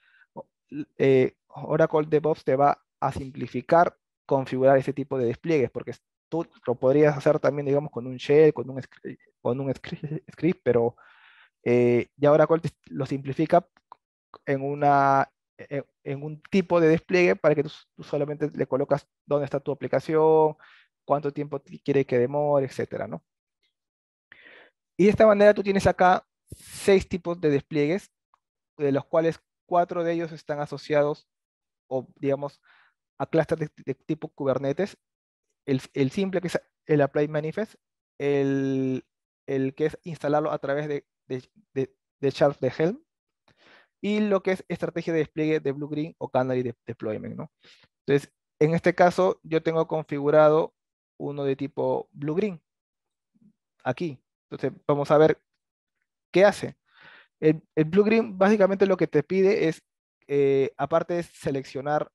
eh, Oracle DevOps te va a simplificar configurar ese tipo de despliegues, porque tú lo podrías hacer también, digamos, con un shell, con un, con un script, pero eh, ya Oracle lo simplifica en, una, e-, e-, en, un tipo de despliegue para que tú, solamente le colocas dónde está tu aplicación, cuánto tiempo quiere que demore, etcétera, ¿no? Y de esta manera tú tienes acá seis tipos de despliegues, de los cuales cuatro de ellos están asociados o, digamos, a clústeres de, tipo Kubernetes. El, el, simple que es el Apply Manifest, el, el que es instalarlo a través de, de, de, de Charles de Helm, y lo que es estrategia de despliegue de Blue Green o Canary Deployment. ¿no? Entonces, en este caso, yo tengo configurado uno de tipo Blue Green aquí. Entonces, vamos a ver qué hace. El, Blue Green básicamente lo que te pide es, eh, aparte de seleccionar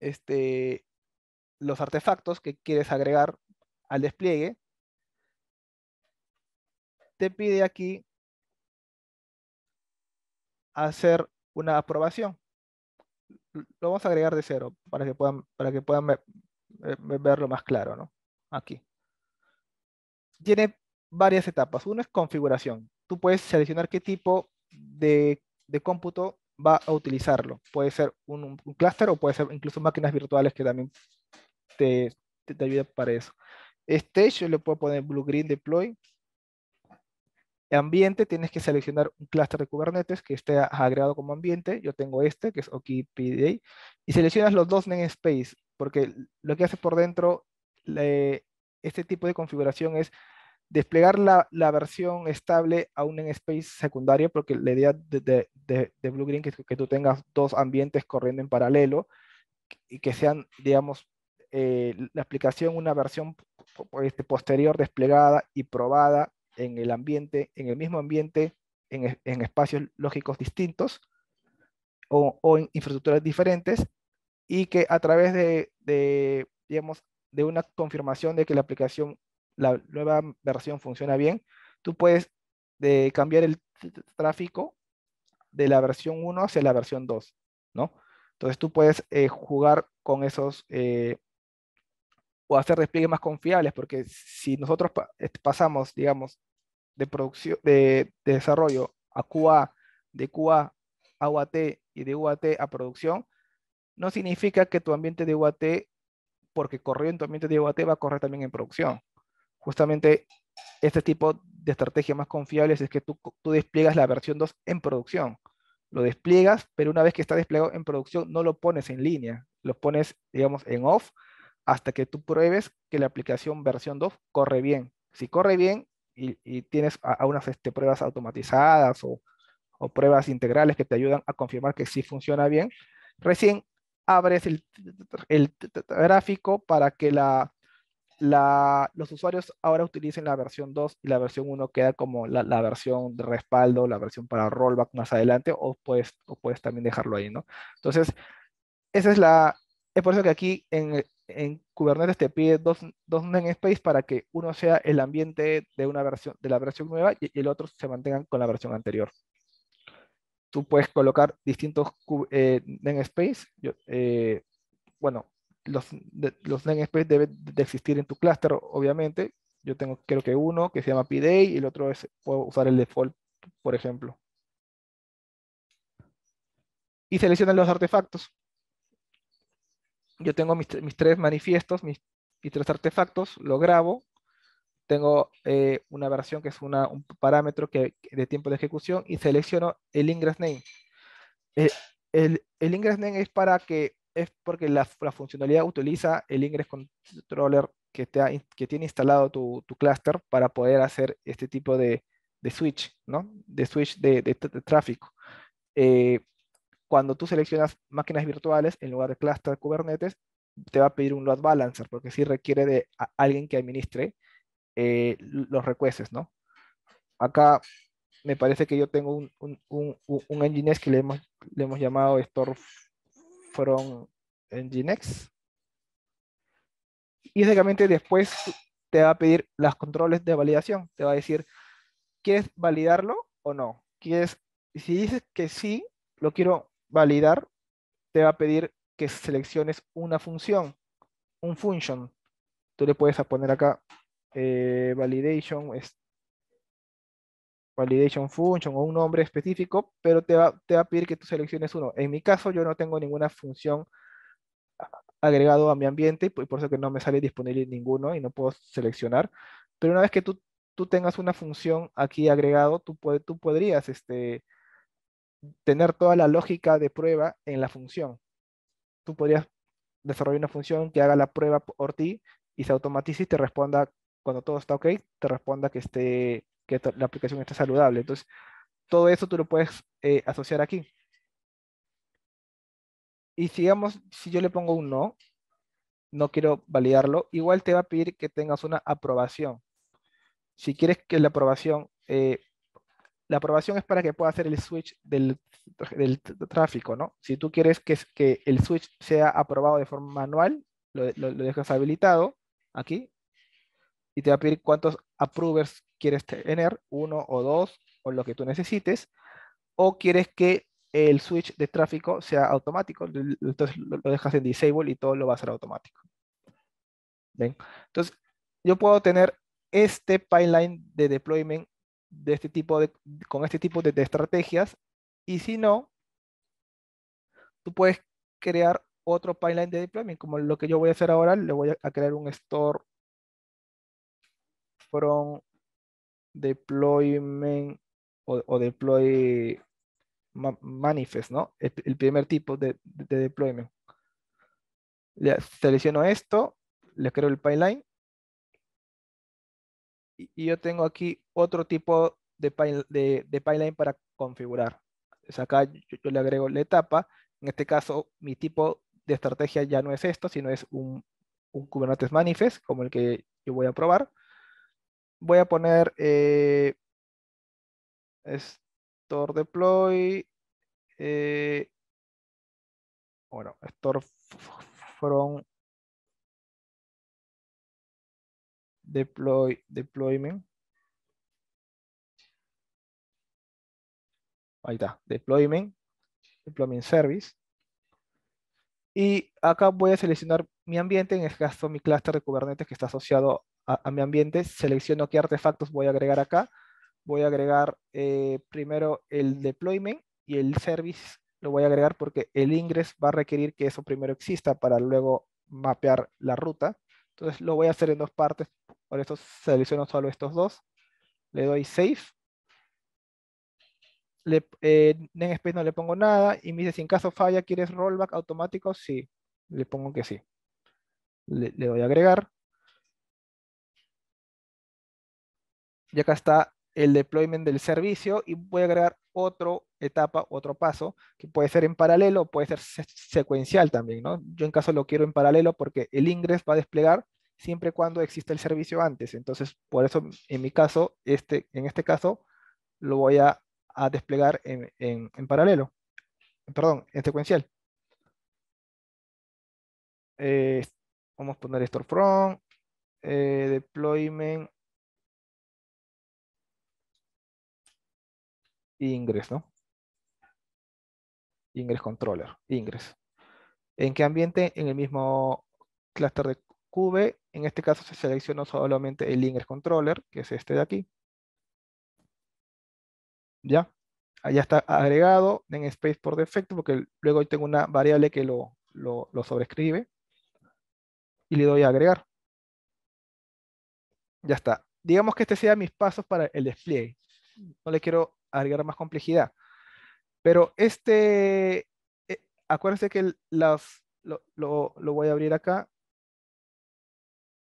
este, los artefactos que quieres agregar al despliegue, te pide aquí hacer una aprobación. Lo vamos a agregar de cero para que puedan, para que puedan eh, verlo más claro, ¿no? Aquí. Tiene varias etapas. Una es configuración. Tú puedes seleccionar qué tipo de, de cómputo va a utilizarlo. Puede ser un, clúster o puede ser incluso máquinas virtuales que también te, te, ayuda para eso. Stage, yo le puedo poner blue green deploy. Ambiente, tienes que seleccionar un clúster de Kubernetes que esté agregado como ambiente. Yo tengo este, que es OKPDA. Y seleccionas los dos namespace, porque lo que hace por dentro este tipo de configuración es desplegar la, versión estable a un namespace secundario, porque la idea de, de, Blue Green es que, tú tengas dos ambientes corriendo en paralelo y que sean, digamos, eh, la aplicación una versión este, posterior desplegada y probada en el ambiente, en el mismo ambiente, en, en espacios lógicos distintos o, o, en infraestructuras diferentes y que a través de, de, digamos, de una confirmación de que la aplicación, la nueva versión funciona bien, tú puedes de eh, cambiar el tráfico de la versión 1 hacia la versión 2, ¿no? Entonces tú puedes eh, jugar con esos eh, o hacer despliegues más confiables, porque si nosotros pasamos, digamos, de, producción, de, desarrollo a QA, de QA a UAT y de UAT a producción, no significa que tu ambiente de UAT, porque corrió en tu ambiente de UAT, va a correr también en producción. Justamente este tipo de estrategia más confiable es que tú, tú despliegas la versión 2 en producción. Lo despliegas, pero una vez que está desplegado en producción, no lo pones en línea, lo pones, digamos, en off hasta que tú pruebes que la aplicación versión 2 corre bien. Si corre bien, y, tienes a, unas este, pruebas automatizadas o, pruebas integrales que te ayudan a confirmar que sí funciona bien, recién abres el, gráfico para que la, los usuarios ahora utilicen la versión 2 y la versión 1 queda como la, versión de respaldo, la versión para rollback más adelante, o puedes, o puedes también dejarlo ahí, ¿no? Entonces, esa es la... Es por eso que aquí en, en Kubernetes te pide dos, dos namespace para que uno sea el ambiente de, una versión, de la versión nueva y, el otro se mantengan con la versión anterior. Tú puedes colocar distintos eh, namespace. Eh, bueno, los, los namespace deben de existir en tu clúster, obviamente. Yo tengo, creo que uno que se llama PDAY y el otro es, puedo usar el default, por ejemplo. Y seleccionan los artefactos yo tengo mis, mis tres manifiestos, mis, tres artefactos, lo grabo, tengo eh, una versión que es un parámetro que, de tiempo de ejecución y selecciono el ingress name. Eh, el, el, ingress name es para que es porque la, funcionalidad utiliza el ingress controller que, te que tiene instalado tu, cluster para poder hacer este tipo de, switch, ¿no? De switch de, de, tráfico. Eh, cuando tú seleccionas máquinas virtuales en lugar de cluster Kubernetes, te va a pedir un load balancer, porque sí requiere de alguien que administre eh, los requests, ¿no? Acá me parece que yo tengo un, un, Nginx que le hemos, le hemos llamado Store from Nginx. Y básicamente después te va a pedir los controles de validación. Te va a decir, ¿quieres validarlo o no? ¿Quieres, si dices que sí, lo quiero validar, te va a pedir que selecciones una función, un function. Tú le puedes poner acá eh, validation, es, validation function o un nombre específico, pero te va, te va a pedir que tú selecciones uno. En mi caso, yo no tengo ninguna función agregado a mi ambiente y por eso que no me sale disponible ninguno y no puedo seleccionar. Pero una vez que tú, tú tengas una función aquí agregado, tú, tú podrías este, tener toda la lógica de prueba en la función. Tú podrías desarrollar una función que haga la prueba por ti y se automatice y te responda cuando todo está ok, te responda que, esté, que la aplicación está saludable. Entonces, todo eso tú lo puedes eh, asociar aquí. Y sigamos, si yo le pongo un no, no quiero validarlo, igual te va a pedir que tengas una aprobación. Si quieres que la aprobación eh, la aprobación es para que pueda hacer el switch del, tráfico, ¿no? Si tú quieres que, que, el switch sea aprobado de forma manual, lo, dejas habilitado aquí y te va a pedir cuántos approvers quieres tener, uno o dos, o lo que tú necesites, o quieres que el switch de tráfico sea automático, entonces lo, lo dejas en disable y todo lo va a hacer automático. ¿Ven? Entonces, yo puedo tener este pipeline de deployment este tipo de, con este tipo de, estrategias. Y si no, tú puedes crear otro pipeline de deployment, como lo que yo voy a hacer ahora, le voy a crear un store from deployment o, deploy manifest, ¿no? El, primer tipo de, deployment. selecciono esto, le creo el pipeline y yo tengo aquí otro tipo de, de, pipeline para configurar. acá yo, le agrego la etapa. En este caso, mi tipo de estrategia ya no es esto, sino es un, un Kubernetes Manifest, como el que yo voy a probar. Voy a poner eh, Store Deploy. Eh, bueno, Store From deploy, deployment. Ahí está, deployment, deployment service. Y acá voy a seleccionar mi ambiente, en este caso mi clúster de Kubernetes que está asociado a, mi ambiente. Selecciono qué artefactos voy a agregar acá. Voy a agregar eh, primero el deployment y el service lo voy a agregar porque el ingress va a requerir que eso primero exista para luego mapear la ruta. Entonces lo voy a hacer en dos partes. Por eso selecciono solo estos dos. Le doy Save. Eh, en eh, namespace no le pongo nada. Y me dice, si en caso falla, ¿quieres rollback automático? Sí. Le pongo que sí. Le, voy doy a agregar. Y acá está el deployment del servicio. Y voy a agregar otro etapa, otro paso, que puede ser en paralelo, puede ser secuencial también, ¿no? Yo en caso lo quiero en paralelo porque el ingres va a desplegar siempre cuando exista el servicio antes. Entonces, por eso en mi caso, este, en este caso, lo voy a, desplegar en, paralelo, perdón, en secuencial. Eh, vamos a poner storefront, eh, deployment, ingres, ¿no? ingress controller, ingress. ¿En qué ambiente? En el mismo clúster de cube. En este caso se seleccionó solamente el ingress controller, que es este de aquí. ¿Ya? Allá está agregado en space por defecto, porque luego tengo una variable que lo, lo, lo sobrescribe. Y le doy a agregar. Ya está. Digamos que este sea mis pasos para el despliegue. No le quiero agregar más complejidad. Pero este, eh, acuérdense que las, lo, voy a abrir acá.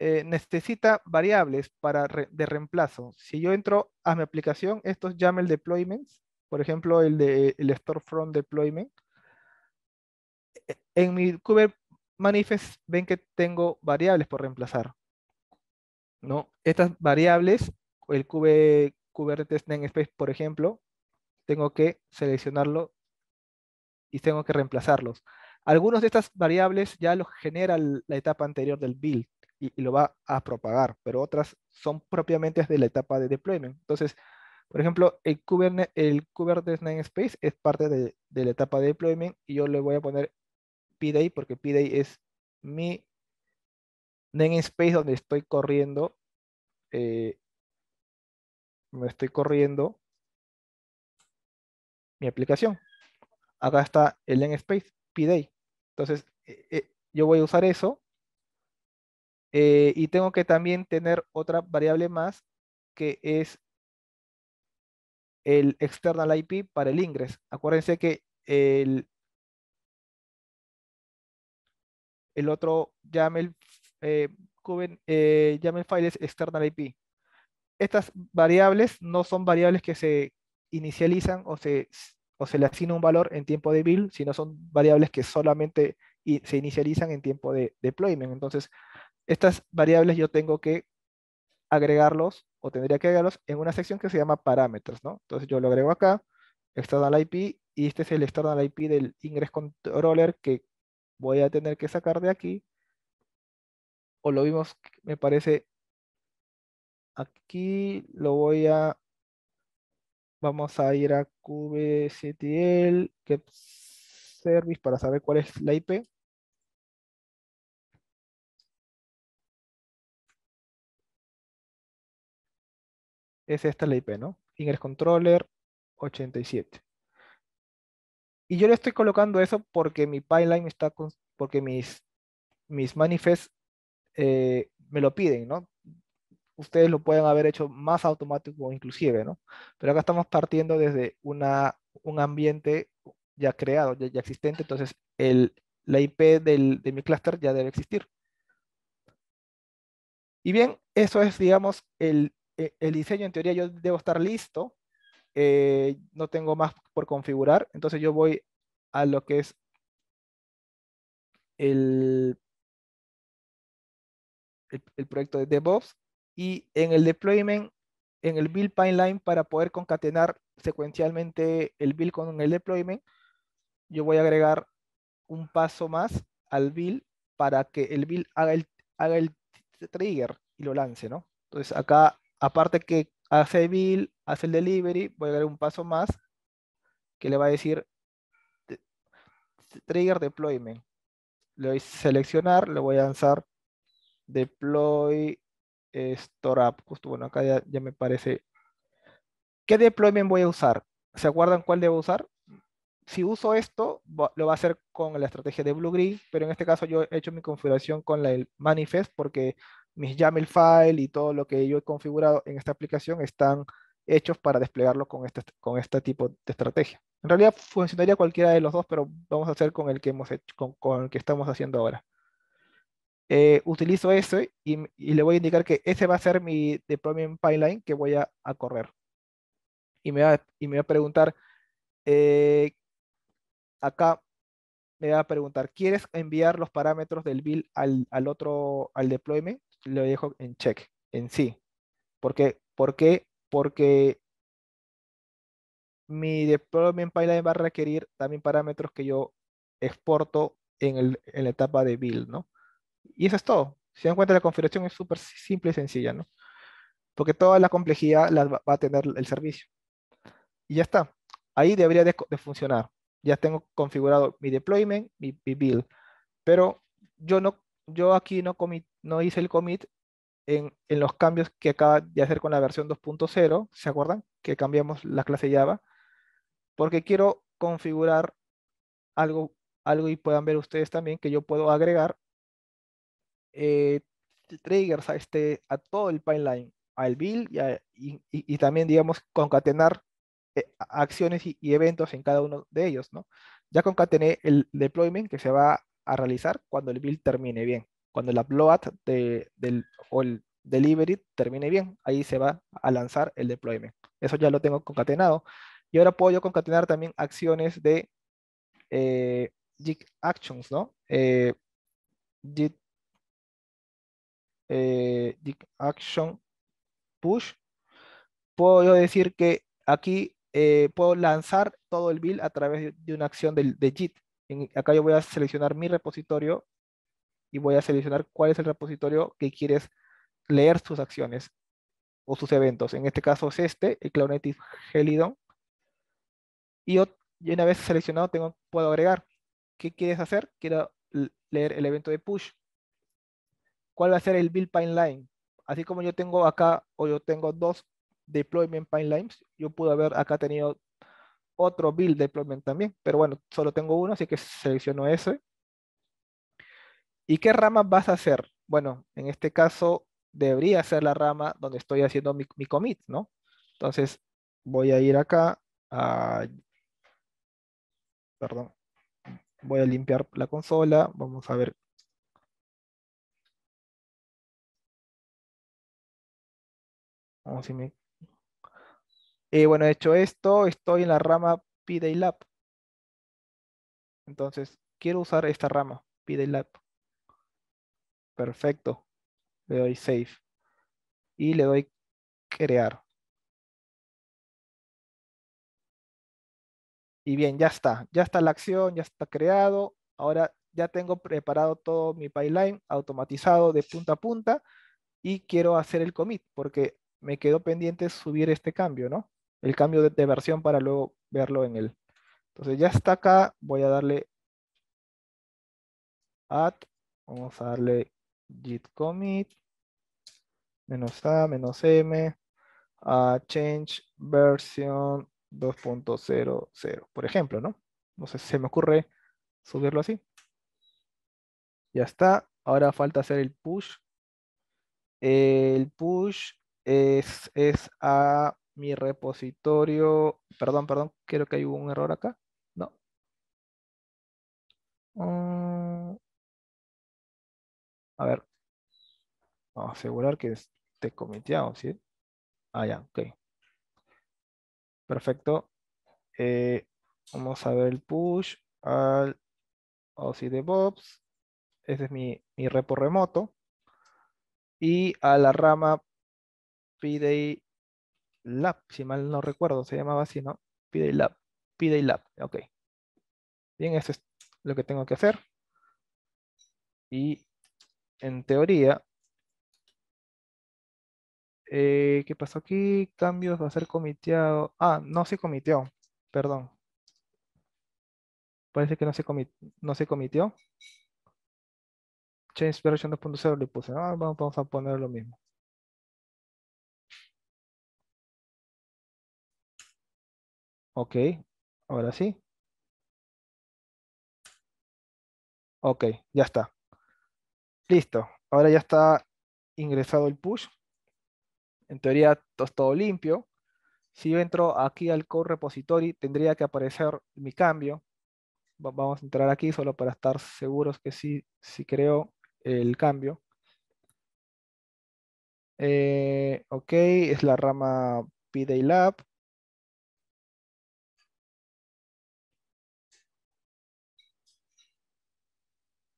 Eh, necesita variables para de reemplazo. Si yo entro a mi aplicación, estos YAML deployments, por ejemplo, el de storefront deployment, en mi Kubernetes manifest ven que tengo variables por reemplazar. ¿no? Estas variables, el Kubernetes namespace, por ejemplo, tengo que seleccionarlo y tengo que reemplazarlos. Algunos de estas variables ya los genera la etapa anterior del build y, lo va a propagar, pero otras son propiamente de la etapa de deployment. Entonces, por ejemplo, el Kubernetes, namespace es parte de, la etapa de deployment y yo le voy a poner pday porque pday es mi namespace donde estoy corriendo, me eh, estoy corriendo aplicación. Acá está el space pday. Entonces, eh, eh, yo voy a usar eso. Eh, y tengo que también tener otra variable más que es el external IP para el ingres. Acuérdense que el, el otro YAML, eh, eh, YAML file es external IP. Estas variables no son variables que se inicializan o se, o se le asigna un valor en tiempo de build, sino son variables que solamente se inicializan en tiempo de deployment. Entonces, estas variables yo tengo que agregarlos o tendría que agregarlos en una sección que se llama parámetros, ¿no? Entonces yo lo agrego acá, external IP, y este es el external IP del ingress controller que voy a tener que sacar de aquí. O lo vimos, me parece, aquí lo voy a Vamos a ir a kubectl get service para saber cuál es la IP. Es esta la IP, ¿no? Ingress controller 87. Y yo le estoy colocando eso porque mi pipeline está con, porque mis, mis eh, me lo piden, ¿no? ustedes lo pueden haber hecho más automático inclusive, ¿no? Pero acá estamos partiendo desde una, un ambiente ya creado, ya, existente, entonces la IP de mi clúster ya debe existir. Y bien, eso es, digamos, el, e, diseño. En teoría yo debo estar listo, eh, no tengo más por configurar, entonces yo voy a lo que es el, el proyecto de DevOps y en el deployment, en el build pipeline para poder concatenar secuencialmente el build con el deployment, yo voy a agregar un paso más al build para que el build haga el, haga el trigger y lo lance, ¿no? Entonces acá, aparte que hace build, hace el delivery, voy a agregar un paso más que le va a decir trigger deployment. Le voy a seleccionar, le voy a lanzar deploy Store app, justo, bueno, acá ya, me parece. ¿Qué deployment voy a usar? ¿Se acuerdan cuál debo usar? Si uso esto, lo va a hacer con la estrategia de blue-green, pero en este caso yo he hecho mi configuración con la, el manifest porque mis YAML file y todo lo que yo he configurado en esta aplicación están hechos para desplegarlo con este, con este tipo de estrategia. En realidad funcionaría cualquiera de los dos, pero vamos a hacer con el que, hemos hecho, con el que estamos haciendo ahora. Eh, utilizo ese y, le voy a indicar que ese va a ser mi deployment pipeline que voy a, correr. Y me, va, y me va a preguntar, eh, acá me va a preguntar, ¿quieres enviar los parámetros del build al, otro, al deployment? Lo dejo en check, en sí. porque qué? Porque mi deployment pipeline va a requerir también parámetros que yo exporto en, en la etapa de build, ¿no? Y eso es todo. Si se dan cuenta, la configuración es súper simple y sencilla, ¿no? Porque toda la complejidad la va a tener el servicio. Y ya está. Ahí debería de, funcionar. Ya tengo configurado mi deployment, mi, build. Pero yo, no, yo aquí no, no hice el commit en, en, los cambios que acaba de hacer con la versión 2.0, ¿se acuerdan? Que cambiamos la clase Java, porque quiero configurar algo, algo y puedan ver ustedes también que yo puedo agregar eh, triggers a, este, a todo el pipeline, al build y, también, digamos, concatenar eh, acciones y, eventos en cada uno de ellos, ¿no? Ya concatené el deployment que se va a realizar cuando el build termine bien, cuando el upload del, o el delivery termine bien, ahí se va a lanzar el deployment. Eso ya lo tengo concatenado. Y ahora puedo concatenar también acciones de eh, Actions, ¿no? Eh, eh, action push, puedo decir que aquí eh, puedo lanzar todo el build a través de una acción del de JIT. acá yo voy a seleccionar mi repositorio y voy a seleccionar cuál es el repositorio que quieres leer sus acciones o sus eventos. En este caso es este, el Cloud Helidon. Y una vez seleccionado, tengo, puedo agregar. ¿Qué quieres hacer? Quiero leer el evento de push cuál va a ser el build pipeline. Así como yo tengo acá o yo tengo dos deployment pipelines, yo pude haber acá tenido otro build deployment también, pero bueno, solo tengo uno, así que selecciono ese. ¿Y qué rama vas a hacer? Bueno, en este caso debería ser la rama donde estoy haciendo mi, commit, ¿no? Entonces voy a ir acá Perdón. Voy a limpiar la consola. Vamos a ver Y me... Eh, bueno, hecho esto, estoy en la rama Lab, Entonces, quiero usar esta rama, PDLab. Perfecto. Le doy Save. Y le doy Crear. Y bien, ya está. Ya está la acción, ya está creado. Ahora ya tengo preparado todo mi pipeline automatizado de punta a punta y quiero hacer el commit porque me quedó pendiente subir este cambio, ¿no? El cambio de, versión para luego verlo en él. Entonces ya está acá, voy a darle add, vamos a darle git commit, menos a, menos m, a change version 2.00, por ejemplo, ¿no? No si se me ocurre subirlo así. Ya está, ahora falta hacer el push. El push es, a mi repositorio. Perdón, perdón, creo que hay un error acá. No. Mm. a ver. Vamos a asegurar que esté comiteado, ¿sí? Ah, ya, ok. Perfecto. Eh, vamos a ver el push al OSI DevOps. Ese es mi, mi repo remoto. Y a la rama PDA Lab, si mal no recuerdo, se llamaba así, ¿no? PDA Lab, Lab, ok. Bien, eso es lo que tengo que hacer. Y en teoría, eh, ¿qué pasó aquí? Cambios va a ser comiteado. Ah, no se comitió. perdón. Parece que no se, no se comitió. Change version 2.0 le puse. Ah, vamos a poner lo mismo. Ok, ahora sí. Ok, ya está. Listo, ahora ya está ingresado el push. En teoría todo limpio. Si yo entro aquí al core repository, tendría que aparecer mi cambio. Vamos a entrar aquí solo para estar seguros que sí, sí creo el cambio. Eh, ok, es la rama pdaylab.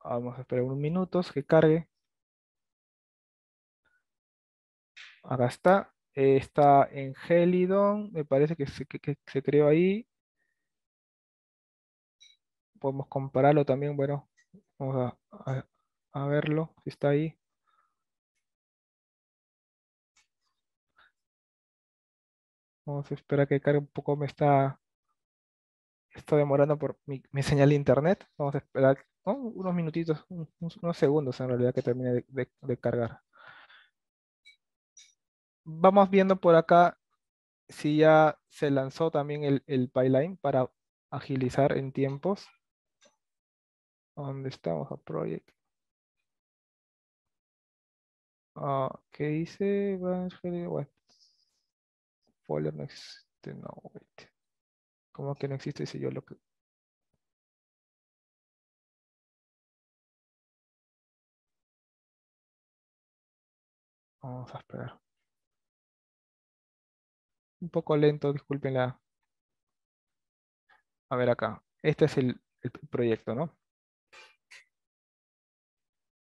Vamos a esperar unos minutos que cargue. Acá está. está en Helidon. Me parece que se, se creó ahí. Podemos compararlo también. Bueno, vamos a, verlo si está ahí. Vamos a esperar que cargue un poco. Me está, está demorando por mi, mi señal de internet. Vamos a esperar unos minutitos, unos segundos en realidad que termine de, cargar. Vamos viendo por acá si ya se lanzó también el, el pipeline para agilizar en tiempos. ¿Dónde estamos? A project. Uh, ¿Qué dice? Folder no existe. No, ¿Cómo que no existe si yo lo, Vamos a esperar. Un poco lento, disculpen la... A ver acá. Este es el, proyecto, ¿no?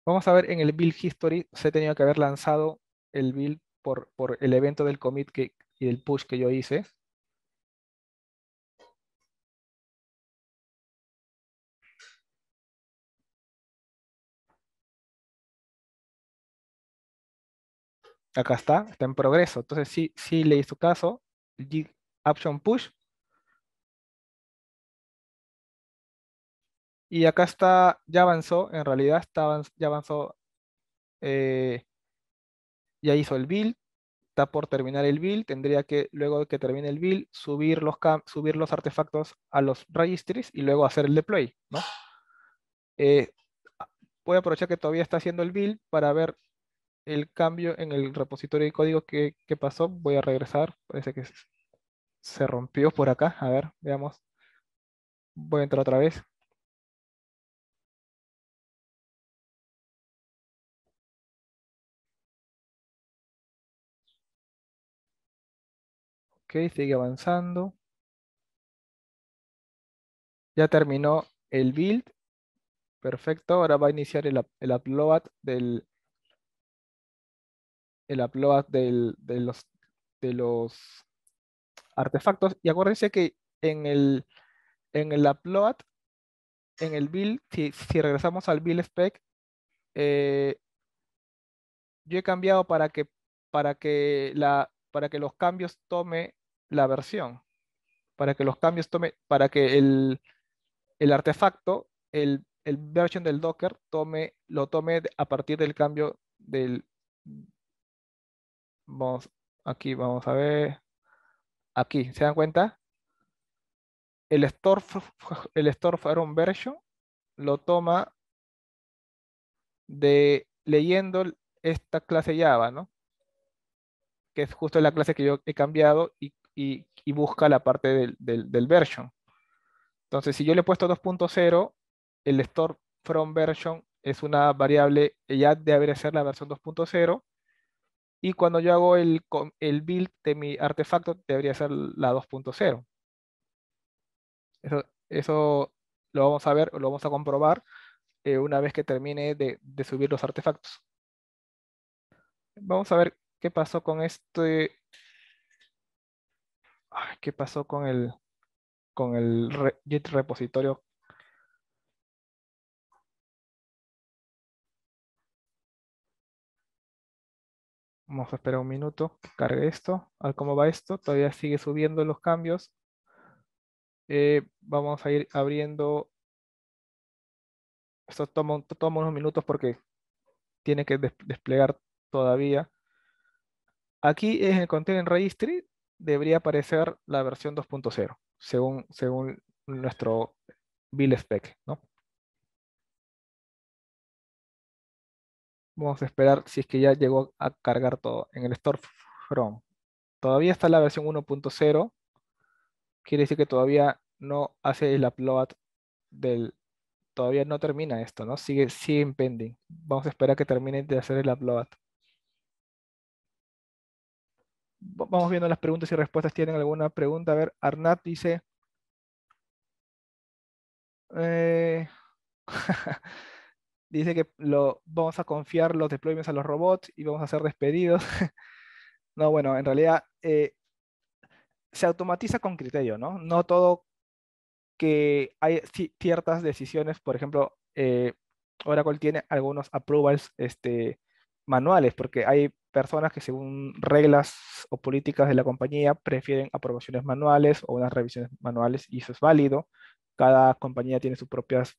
Vamos a ver en el build history, se tenía que haber lanzado el build por, el evento del commit que, y el push que yo hice. Acá está, está en progreso. Entonces sí, sí le hizo caso. Git option push. Y acá está, ya avanzó, en realidad ya avanzó, eh, ya hizo el build, está por terminar el build, tendría que, luego de que termine el build, subir los, subir los artefactos a los registries y luego hacer el deploy, ¿no? Eh, voy a aprovechar que todavía está haciendo el build para ver el cambio en el repositorio de código que, pasó. Voy a regresar. Parece que se rompió por acá. A ver, veamos. Voy a entrar otra vez. Ok, sigue avanzando. Ya terminó el build. Perfecto, ahora va a iniciar el upload del, el upload de, los, de los artefactos. Y acuérdense que en el, en el upload, en el build, si, regresamos al build spec, eh, yo he cambiado para que, para, que la, para que los cambios tome la versión. Para que los cambios tome, para que el, el artefacto, el, el version del Docker, tome, lo tome a partir del cambio del, Vamos, aquí vamos a ver. Aquí, ¿se dan cuenta? El store, el store from version lo toma de leyendo esta clase Java, ¿no? Que es justo la clase que yo he cambiado y, busca la parte del, del, version. Entonces, si yo le he puesto 2.0, el store from version es una variable ya debe ser la versión 2.0 y cuando yo hago el, el build de mi artefacto, debería ser la 2.0. Eso, lo vamos a ver, lo vamos a comprobar eh, una vez que termine de, subir los artefactos. Vamos a ver qué pasó con este... ¿Qué pasó con el, con el Git repositorio Vamos a esperar un minuto cargue esto. A ver cómo va esto. Todavía sigue subiendo los cambios. Eh, vamos a ir abriendo. Esto toma, unos minutos porque tiene que desplegar todavía. Aquí en el container Registry debería aparecer la versión 2.0, según, según nuestro bill spec, ¿no? Vamos a esperar si es que ya llegó a cargar todo en el Store From Todavía está la versión 1.0. Quiere decir que todavía no hace el upload del... Todavía no termina esto, ¿no? Sigue, sigue pending. Vamos a esperar que termine de hacer el upload. Vamos viendo las preguntas y respuestas. ¿Tienen alguna pregunta? A ver, Arnat dice... Eh... dice que lo, vamos a confiar los deployments a los robots y vamos a ser despedidos. no, bueno, en realidad eh, se automatiza con criterio, ¿no? No todo que hay ciertas decisiones, por ejemplo, eh, Oracle tiene algunos approvals este, manuales, porque hay personas que según reglas o políticas de la compañía prefieren aprobaciones manuales o unas revisiones manuales y eso es válido. Cada compañía tiene sus propias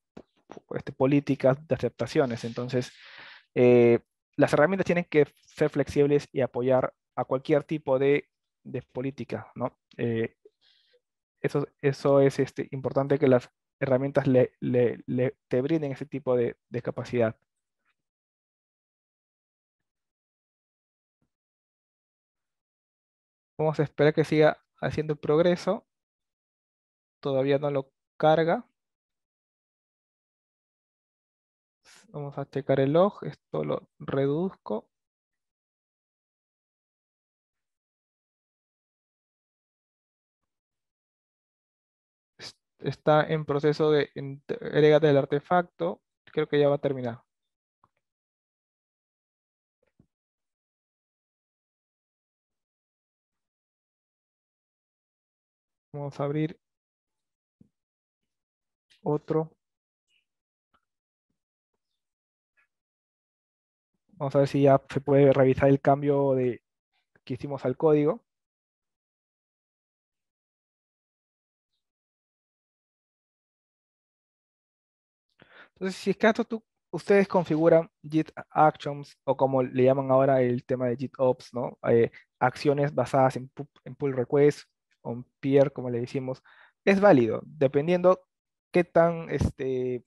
este, políticas de aceptaciones. Entonces, eh, las herramientas tienen que ser flexibles y apoyar a cualquier tipo de, política, eh, eso, eso es este, importante que las herramientas te brinden ese tipo de, de capacidad. Vamos a esperar que siga haciendo progreso. Todavía no lo carga. Vamos a checar el log, esto lo reduzco. Está en proceso de entrega del artefacto. Creo que ya va a terminar. Vamos a abrir otro. Vamos a ver si ya se puede revisar el cambio que hicimos al código. Entonces, si es que esto tú, ustedes configuran JIT Actions o como le llaman ahora el tema de JIT Ops, ¿no? Eh, acciones basadas en, pull request o en peer, como le decimos, es válido, dependiendo qué tan, este,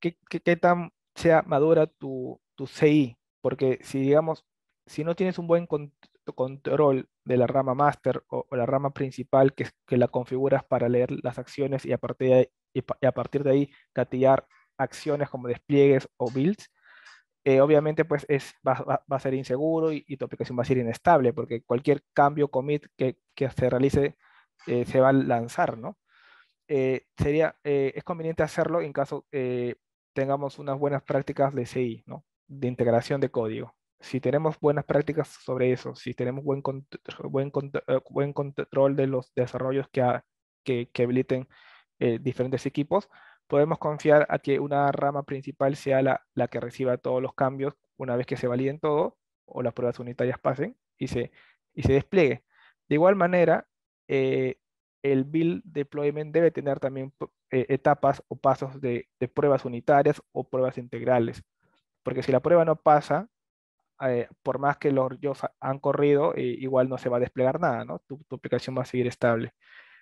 qué tan sea madura tu, tu CI, porque si digamos, si no tienes un buen control de la rama master o, la rama principal que, que, la configuras para leer las acciones y a partir de ahí, y, a partir de ahí gatillar acciones como despliegues o builds, eh, obviamente pues es, va, va, a ser inseguro y, tu aplicación va a ser inestable porque cualquier cambio commit que, que se realice eh, se va a lanzar, ¿no? Eh, sería, es conveniente hacerlo en caso tengamos unas buenas prácticas de CI, ¿no? de integración de código. Si tenemos buenas prácticas sobre eso, si tenemos buen, eh, buen, control de los desarrollos que, que, habiliten eh, diferentes equipos, podemos confiar a que una rama principal sea la, que reciba todos los cambios una vez que se validen todo o las pruebas unitarias pasen y se, y se despliegue. De igual manera, eh, el build deployment debe tener también etapas o pasos de, pruebas unitarias o pruebas integrales porque si la prueba no pasa, eh, por más que los jobs han corrido, eh, igual no se va a desplegar nada, ¿no? Tu, aplicación va a seguir estable.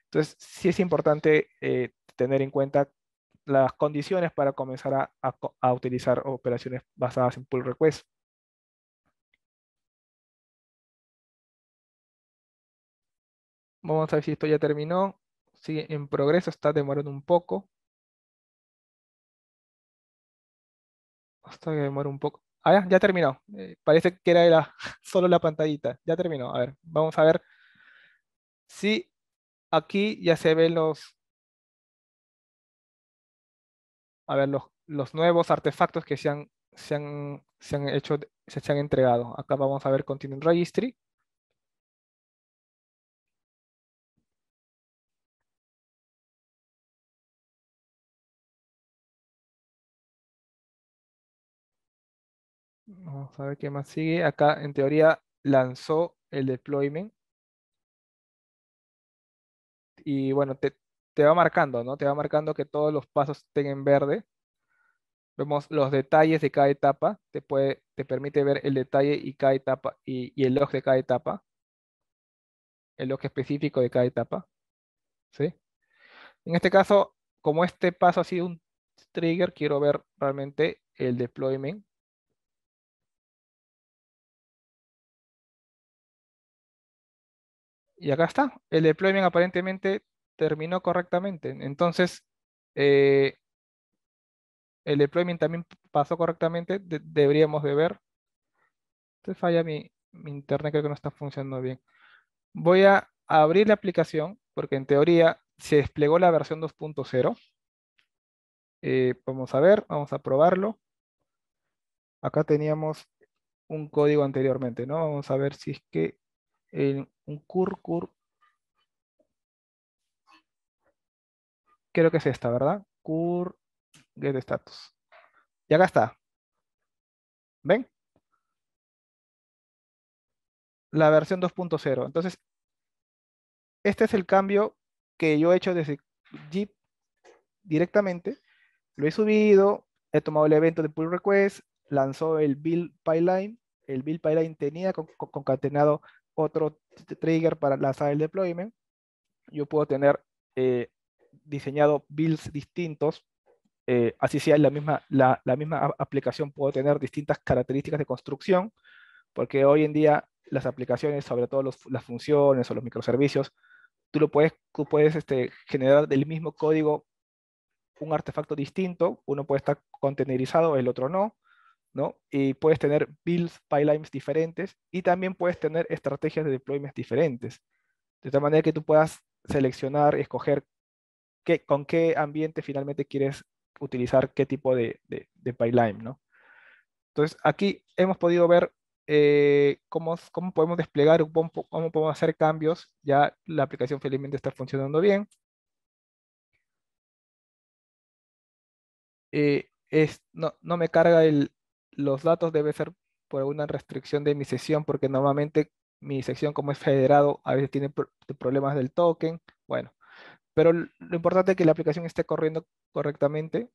Entonces, sí es importante eh, tener en cuenta las condiciones para comenzar a, utilizar operaciones basadas en pull request. Vamos a ver si esto ya terminó. Sí, en progreso, está demorando un poco. esto que demora un poco. Ah, ya, terminó. Eh, parece que era solo la pantallita. Ya terminó. A ver, vamos a ver si aquí ya se ven los... ver, los, los nuevos artefactos que se han, se han, hecho, se, se han entregado. Acá vamos a ver Continuum Registry. Vamos a ver qué más sigue. Acá, en teoría, lanzó el deployment. Y bueno, te, va marcando, ¿no? Te va marcando que todos los pasos estén en verde. Vemos los detalles de cada etapa. Te, permite ver el detalle y, cada etapa, y, y el log de cada etapa. El log específico de cada etapa. ¿Sí? En este caso, como este paso ha sido un trigger, quiero ver realmente el deployment. Y acá está, el deployment aparentemente terminó correctamente. Entonces, eh, el deployment también pasó correctamente, deberíamos de ver. Entonces falla mi, internet, creo que no está funcionando bien. Voy a abrir la aplicación, porque en teoría se desplegó la versión 2.0. Eh, vamos a ver, vamos a probarlo. Acá teníamos un código anteriormente, ¿no? Vamos a ver si es que un un cur Creo que es esta, ¿verdad? Cur get status. Y acá está. ¿Ven? La versión 2.0. Entonces, este es el cambio que yo he hecho desde Jeep directamente. Lo he subido, he tomado el evento de pull request, lanzó el build pipeline. El build pipeline tenía concatenado otro trigger para lanzar el deployment. Yo puedo tener eh, diseñado builds distintos. Eh, así sea la misma, la, misma aplicación, puedo tener distintas características de construcción, porque hoy en día las aplicaciones, sobre todo las funciones o los microservicios, tú lo puedes, puedes este, generar del mismo código un artefacto distinto, uno puede estar contenerizado, el otro no, y puedes tener builds, pipelines diferentes y también puedes tener estrategias de deployments diferentes. De tal manera que tú puedas seleccionar, escoger qué, con qué ambiente finalmente quieres utilizar qué tipo de, de, pipeline, ¿no? Entonces, aquí hemos podido ver eh, cómo, cómo, podemos desplegar, cómo, podemos hacer cambios. Ya la aplicación felizmente está funcionando bien. Eh, no, me carga el, los datos debe ser por una restricción de mi sesión, porque normalmente mi sección como es federado a veces tiene problemas del token, bueno, pero lo importante es que la aplicación esté corriendo correctamente.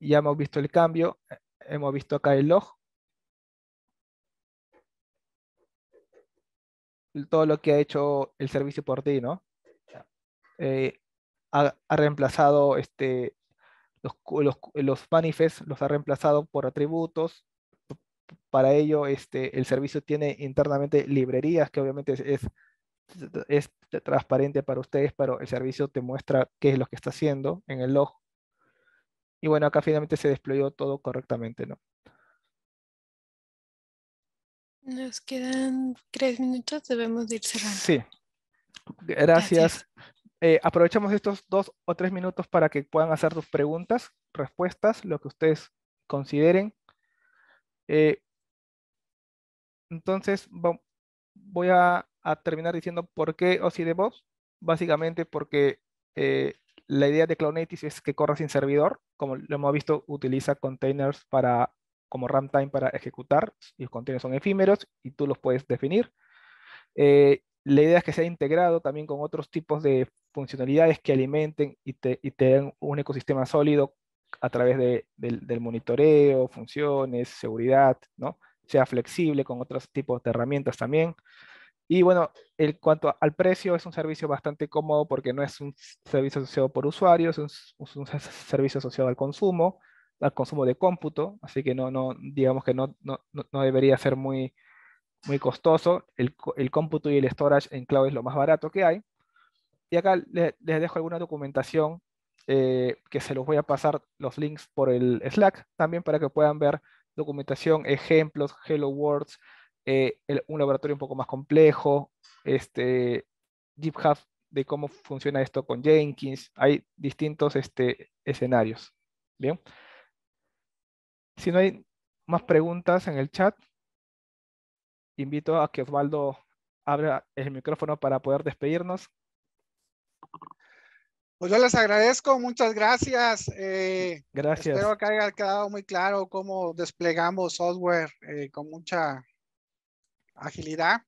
Ya hemos visto el cambio, eh, hemos visto acá el log. Todo lo que ha hecho el servicio por ti, ¿no? Eh, ha, reemplazado este, los, los, los los ha reemplazado por atributos. Para ello, este, el servicio tiene internamente librerías, que obviamente es, es, transparente para ustedes, pero el servicio te muestra qué es lo que está haciendo en el log. Y bueno, acá finalmente se desplegó todo correctamente, ¿no? Nos quedan tres minutos, debemos ir cerrando. Sí. Gracias. Eh, aprovechamos estos dos o tres minutos para que puedan hacer sus preguntas, respuestas, lo que ustedes consideren. Eh, entonces, voy a, terminar diciendo por qué OSI DevOps. Básicamente porque eh, la idea de Native es que corra sin servidor. Como lo hemos visto, utiliza containers para, como runtime para ejecutar. Y los containers son efímeros y tú los puedes definir. Eh, la idea es que sea integrado también con otros tipos de funcionalidades que alimenten y te, y den un ecosistema sólido a través del, monitoreo, funciones, seguridad, ¿no? Sea flexible con otros tipos de herramientas también. Y bueno, en cuanto al precio, es un servicio bastante cómodo porque no es un servicio asociado por usuarios, es un, servicio asociado al consumo, al consumo de cómputo, así que no, no digamos que no, no debería ser muy, muy costoso, el, cómputo y el storage en cloud es lo más barato que hay. Y acá les, dejo alguna documentación eh, que se los voy a pasar los links por el Slack también para que puedan ver documentación, ejemplos, hello words, eh, un laboratorio un poco más complejo, este, GitHub de cómo funciona esto con Jenkins. Hay distintos este, escenarios. Bien. Si no hay más preguntas en el chat, invito a que Osvaldo abra el micrófono para poder despedirnos. Pues yo les agradezco, muchas gracias. Eh, gracias. Espero que haya quedado muy claro cómo desplegamos software eh, con mucha agilidad.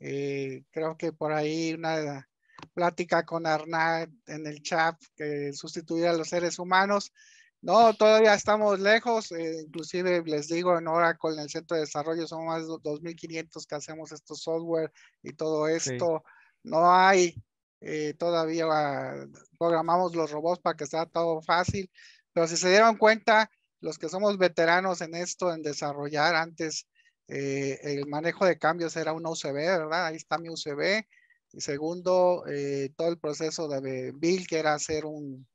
Eh, creo que por ahí una plática con Arnaud en el chat que sustituir a los seres humanos no, todavía estamos lejos, eh, inclusive les digo en Oracle, en el centro de desarrollo somos más de 2.500 que hacemos estos software y todo esto. No hay eh, todavía ah, programamos los robots para que sea todo fácil, pero si se dieron cuenta, los que somos veteranos en esto, en desarrollar antes eh, el manejo de cambios era un UCB, ¿verdad? Ahí está mi UCB. Y segundo, todo el proceso de bill que era hacer un,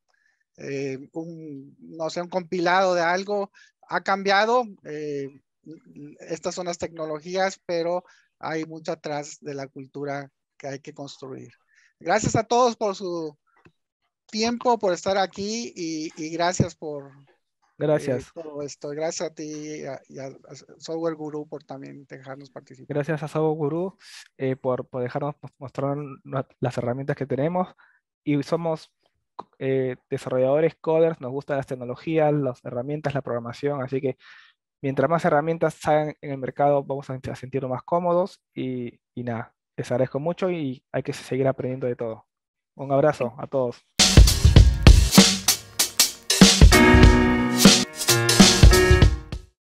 eh, un, no sé, un compilado de algo. Ha cambiado, eh, estas son las tecnologías, pero hay mucho atrás de la cultura que hay que construir. Gracias a todos por su tiempo, por estar aquí y, gracias por... Gracias. Eh, todo esto. Gracias a ti y a, Software Guru por también dejarnos participar. Gracias a Software Guru por, por dejarnos mostrar las herramientas que tenemos y somos eh, desarrolladores, coders, nos gustan las tecnologías, las herramientas, la programación, así que mientras más herramientas salgan en el mercado, vamos a, sentirnos más cómodos y nada, les agradezco mucho y hay que seguir aprendiendo de todo. Un abrazo a todos.